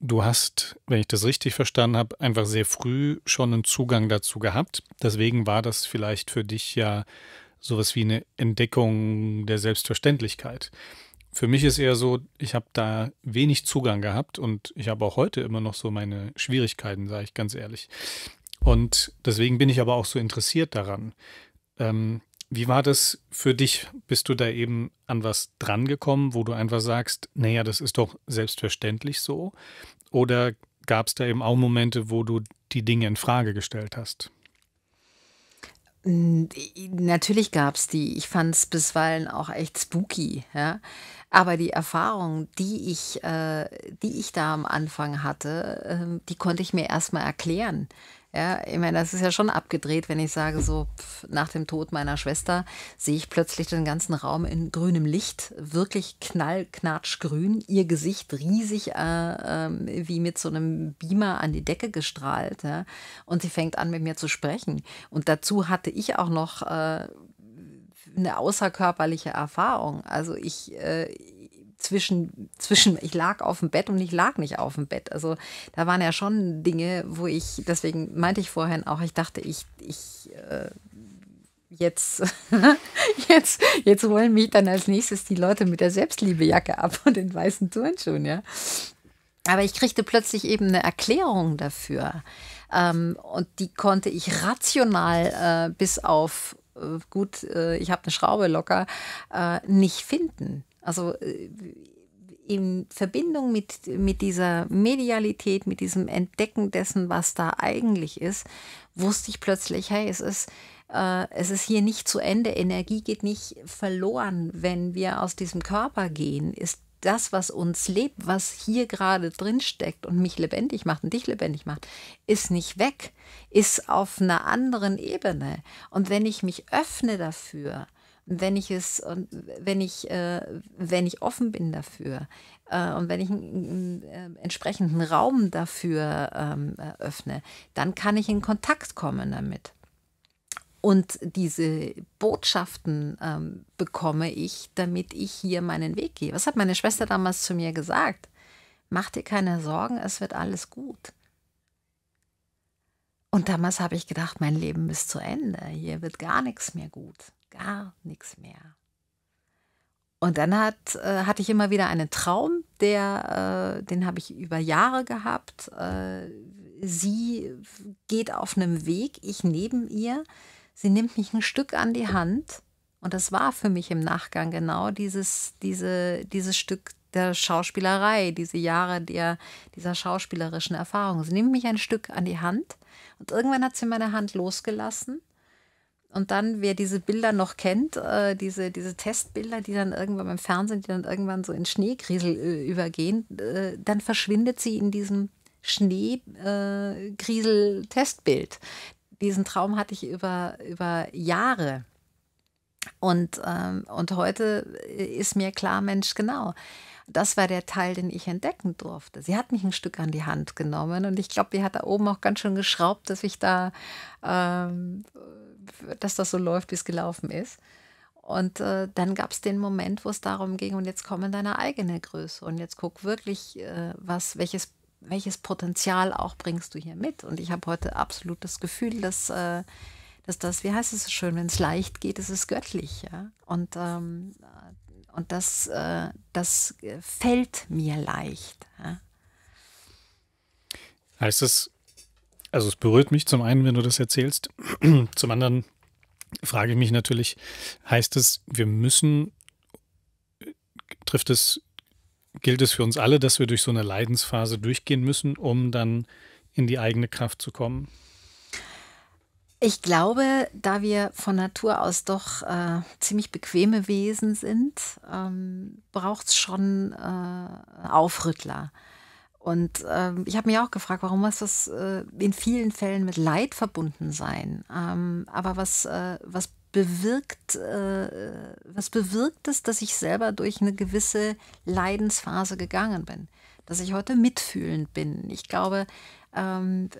Du hast, wenn ich das richtig verstanden habe, einfach sehr früh schon einen Zugang dazu gehabt. Deswegen war das vielleicht für dich ja sowas wie eine Entdeckung der Selbstverständlichkeit. Für mich ist eher so, ich habe da wenig Zugang gehabt und ich habe auch heute immer noch so meine Schwierigkeiten, sage ich ganz ehrlich. Und deswegen bin ich aber auch so interessiert daran. Ähm, wie war das für dich? Bist du da eben an was drangekommen, wo du einfach sagst, naja, das ist doch selbstverständlich so? Oder gab es da eben auch Momente, wo du die Dinge in Frage gestellt hast? Natürlich gab es die. Ich fand es bisweilen auch echt spooky. Ja? Aber die Erfahrung, die ich, äh, die ich da am Anfang hatte, äh, die konnte ich mir erstmal erklären. Ja, ich meine, das ist ja schon abgedreht, wenn ich sage, so pf, nach dem Tod meiner Schwester sehe ich plötzlich den ganzen Raum in grünem Licht, wirklich knallknatschgrün, ihr Gesicht riesig äh, äh, wie mit so einem Beamer an die Decke gestrahlt. Ja? Und sie fängt an, mit mir zu sprechen. Und dazu hatte ich auch noch äh, eine außerkörperliche Erfahrung. Also ich äh, zwischen, zwischen, ich lag auf dem Bett und ich lag nicht auf dem Bett. Also da waren ja schon Dinge, wo ich, deswegen meinte ich vorhin auch, ich dachte, ich, ich äh, jetzt, jetzt, jetzt holen mich dann als nächstes die Leute mit der Selbstliebejacke ab und den weißen Turnschuhen, ja. Aber ich kriegte plötzlich eben eine Erklärung dafür. Ähm, und die konnte ich rational äh, bis auf, äh, gut, äh, ich habe eine Schraube locker, äh, nicht finden. Also äh, in Verbindung mit, mit dieser Medialität, mit diesem Entdecken dessen, was da eigentlich ist, wusste ich plötzlich, hey, es ist, äh, es ist hier nicht zu Ende. Energie geht nicht verloren, wenn wir aus diesem Körper gehen. Ist das, was uns lebt, was hier gerade drin steckt und mich lebendig macht und dich lebendig macht, ist nicht weg, ist auf einer anderen Ebene. Und wenn ich mich öffne dafür, wenn ich es und wenn ich, äh, wenn ich offen bin dafür äh, und wenn ich äh, einen, einen entsprechenden Raum dafür ähm, öffne, dann kann ich in Kontakt kommen damit. Und diese Botschaften ähm, bekomme ich, damit ich hier meinen Weg gehe. Was hat meine Schwester damals zu mir gesagt? Mach dir keine Sorgen, es wird alles gut. Und damals habe ich gedacht, mein Leben ist zu Ende, hier wird gar nichts mehr gut gar nichts mehr. Und dann hat, äh, hatte ich immer wieder einen Traum, der, äh, den habe ich über Jahre gehabt. Äh, sie geht auf einem Weg, ich neben ihr. Sie nimmt mich ein Stück an die Hand. Und das war für mich im Nachgang genau dieses, diese, dieses Stück der Schauspielerei, diese Jahre der, dieser schauspielerischen Erfahrung. Sie nimmt mich ein Stück an die Hand und irgendwann hat sie meine Hand losgelassen und dann, wer diese Bilder noch kennt, äh, diese, diese Testbilder, die dann irgendwann beim Fernsehen, die dann irgendwann so in Schneegriesel äh, übergehen, äh, dann verschwindet sie in diesem Schneegriesel-Testbild. Äh, Diesen Traum hatte ich über, über Jahre. Und, ähm, und heute äh, ist mir klar, Mensch, genau. Das war der Teil, den ich entdecken durfte. Sie hat mich ein Stück an die Hand genommen und ich glaube, die hat da oben auch ganz schön geschraubt, dass ich da ähm, dass das so läuft, wie es gelaufen ist. Und äh, dann gab es den Moment, wo es darum ging, und jetzt komm in deine eigene Größe und jetzt guck wirklich, äh, was, welches, welches Potenzial auch bringst du hier mit. Und ich habe heute absolut das Gefühl, dass, äh, dass das, wie heißt es so schön, wenn es leicht geht, ist es göttlich. Ja? Und, ähm, äh, und das, äh, das äh, fällt mir leicht. Ja? Heißt es, also es berührt mich zum einen, wenn du das erzählst. zum anderen frage ich mich natürlich, heißt es, wir müssen, trifft es, gilt es für uns alle, dass wir durch so eine Leidensphase durchgehen müssen, um dann in die eigene Kraft zu kommen? Ich glaube, da wir von Natur aus doch äh, ziemlich bequeme Wesen sind, ähm, braucht es schon äh, Aufrüttler. Und ähm, ich habe mich auch gefragt, warum muss das äh, in vielen Fällen mit Leid verbunden sein? Ähm, aber was, äh, was bewirkt, äh, was bewirkt es, dass ich selber durch eine gewisse Leidensphase gegangen bin? Dass ich heute mitfühlend bin? Ich glaube, ähm,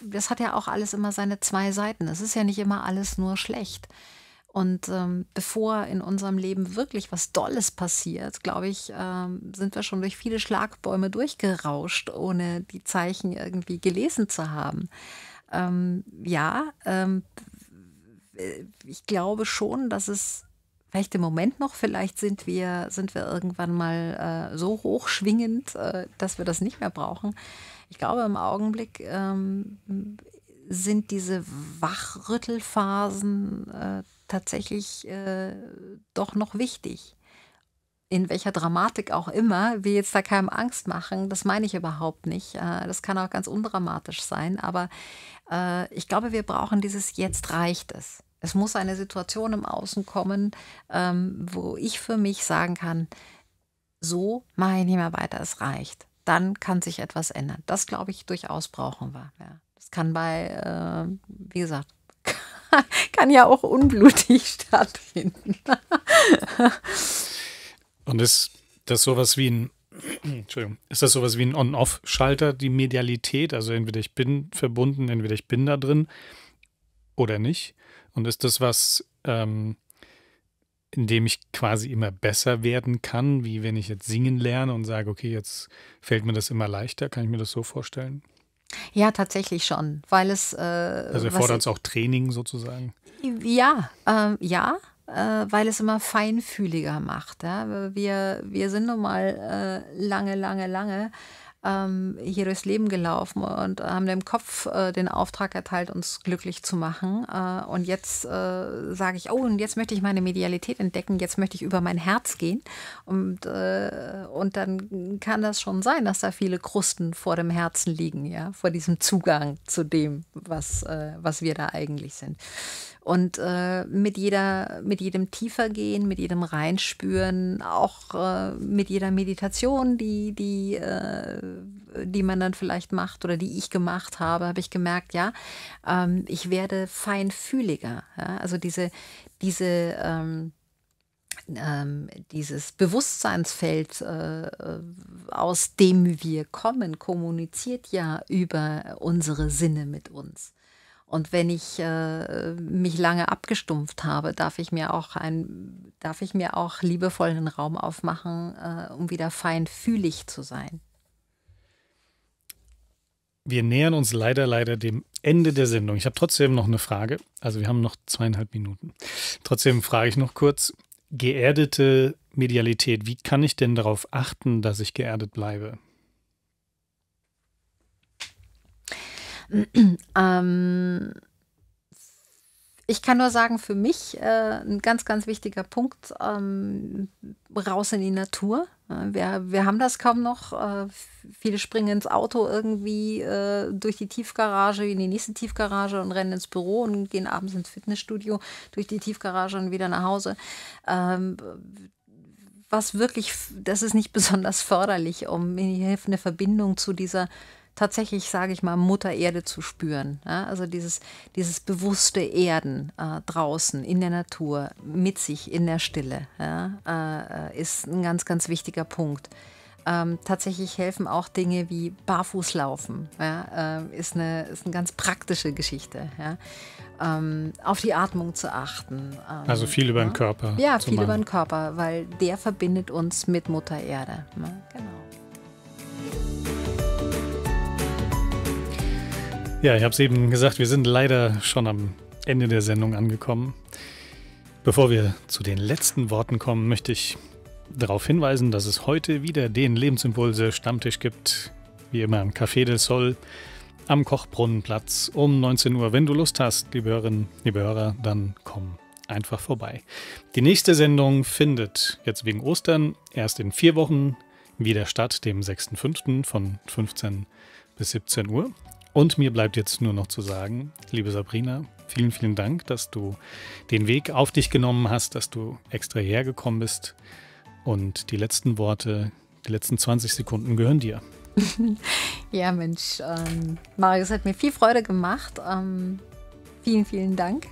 das hat ja auch alles immer seine zwei Seiten. Es ist ja nicht immer alles nur schlecht. Und ähm, bevor in unserem Leben wirklich was Dolles passiert, glaube ich, ähm, sind wir schon durch viele Schlagbäume durchgerauscht, ohne die Zeichen irgendwie gelesen zu haben. Ähm, ja, ähm, ich glaube schon, dass es vielleicht im Moment noch, vielleicht sind wir, sind wir irgendwann mal äh, so hochschwingend, äh, dass wir das nicht mehr brauchen. Ich glaube, im Augenblick ähm, sind diese Wachrüttelphasen äh, tatsächlich äh, doch noch wichtig. In welcher Dramatik auch immer, wir jetzt da keinem Angst machen, das meine ich überhaupt nicht. Äh, das kann auch ganz undramatisch sein, aber äh, ich glaube, wir brauchen dieses Jetzt reicht es. Es muss eine Situation im Außen kommen, ähm, wo ich für mich sagen kann, so mache ich nicht mehr weiter, es reicht. Dann kann sich etwas ändern. Das, glaube ich, durchaus brauchen wir. Das kann bei, äh, wie gesagt, kann ja auch unblutig stattfinden. Und ist das sowas wie ein Entschuldigung, ist das sowas wie ein On-Off-Schalter, die Medialität? Also entweder ich bin verbunden, entweder ich bin da drin oder nicht. Und ist das was, ähm, in dem ich quasi immer besser werden kann, wie wenn ich jetzt singen lerne und sage, okay, jetzt fällt mir das immer leichter, kann ich mir das so vorstellen? Ja, tatsächlich schon, weil es. Äh, also erfordert es auch Training sozusagen? Ja, äh, ja, äh, weil es immer feinfühliger macht. Ja? Wir, wir sind nun mal äh, lange, lange, lange ähm, hier durchs Leben gelaufen und äh, haben dem Kopf äh, den Auftrag erteilt, uns glücklich zu machen. Äh, und jetzt äh, sage ich, oh, und jetzt möchte ich meine Medialität entdecken, jetzt möchte ich über mein Herz gehen. Und, äh, und dann kann das schon sein, dass da viele Krusten vor dem Herzen liegen, ja, vor diesem Zugang zu dem, was, äh, was wir da eigentlich sind. Und äh, mit, jeder, mit jedem Tiefergehen, mit jedem Reinspüren, auch äh, mit jeder Meditation, die, die, äh, die man dann vielleicht macht oder die ich gemacht habe, habe ich gemerkt, ja, ähm, ich werde feinfühliger. Ja? Also diese, diese ähm, ähm, dieses Bewusstseinsfeld, äh, aus dem wir kommen, kommuniziert ja über unsere Sinne mit uns. Und wenn ich äh, mich lange abgestumpft habe, darf ich mir auch ein, darf ich mir auch liebevollen Raum aufmachen, äh, um wieder feinfühlig zu sein. Wir nähern uns leider, leider dem Ende der Sendung. Ich habe trotzdem noch eine Frage. Also wir haben noch zweieinhalb Minuten. Trotzdem frage ich noch kurz, geerdete Medialität, wie kann ich denn darauf achten, dass ich geerdet bleibe? ähm, ich kann nur sagen, für mich äh, ein ganz, ganz wichtiger Punkt, ähm, raus in die Natur. Äh, wir, wir haben das kaum noch. Äh, viele springen ins Auto irgendwie äh, durch die Tiefgarage, in die nächste Tiefgarage und rennen ins Büro und gehen abends ins Fitnessstudio, durch die Tiefgarage und wieder nach Hause. Ähm, was wirklich, das ist nicht besonders förderlich, um eine Verbindung zu dieser tatsächlich, sage ich mal, Mutter Erde zu spüren. Ja? Also dieses, dieses bewusste Erden äh, draußen in der Natur, mit sich in der Stille, ja? äh, äh ist ein ganz, ganz wichtiger Punkt. Ähm, tatsächlich helfen auch Dinge wie Barfußlaufen, ja? äh, ist, eine, ist eine ganz praktische Geschichte. Ähm, auf die Atmung zu achten. Ähm, also viel über den ne? Körper. Ja, viel machen. über den Körper, weil der verbindet uns mit Mutter Erde. Ne? Genau. Ja, ich habe es eben gesagt, wir sind leider schon am Ende der Sendung angekommen. Bevor wir zu den letzten Worten kommen, möchte ich darauf hinweisen, dass es heute wieder den Lebensimpulse Stammtisch gibt, wie immer im Café del Sol am Kochbrunnenplatz um 19 Uhr. Wenn du Lust hast, liebe Hörerinnen, liebe Hörer, dann komm einfach vorbei. Die nächste Sendung findet jetzt wegen Ostern erst in vier Wochen wieder statt, dem 6.5. von 15 bis 17 Uhr. Und mir bleibt jetzt nur noch zu sagen, liebe Sabrina, vielen, vielen Dank, dass du den Weg auf dich genommen hast, dass du extra hergekommen bist. Und die letzten Worte, die letzten 20 Sekunden gehören dir. ja, Mensch, ähm, Marius hat mir viel Freude gemacht. Ähm, vielen, vielen Dank.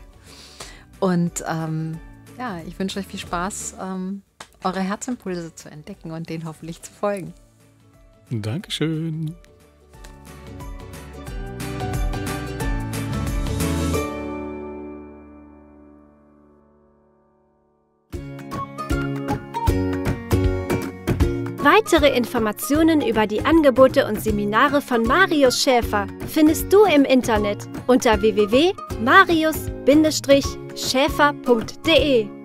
Und ähm, ja, ich wünsche euch viel Spaß, ähm, eure Herzimpulse zu entdecken und denen hoffentlich zu folgen. Dankeschön. Weitere Informationen über die Angebote und Seminare von Marius Schäfer findest du im Internet unter www.marius-schäfer.de.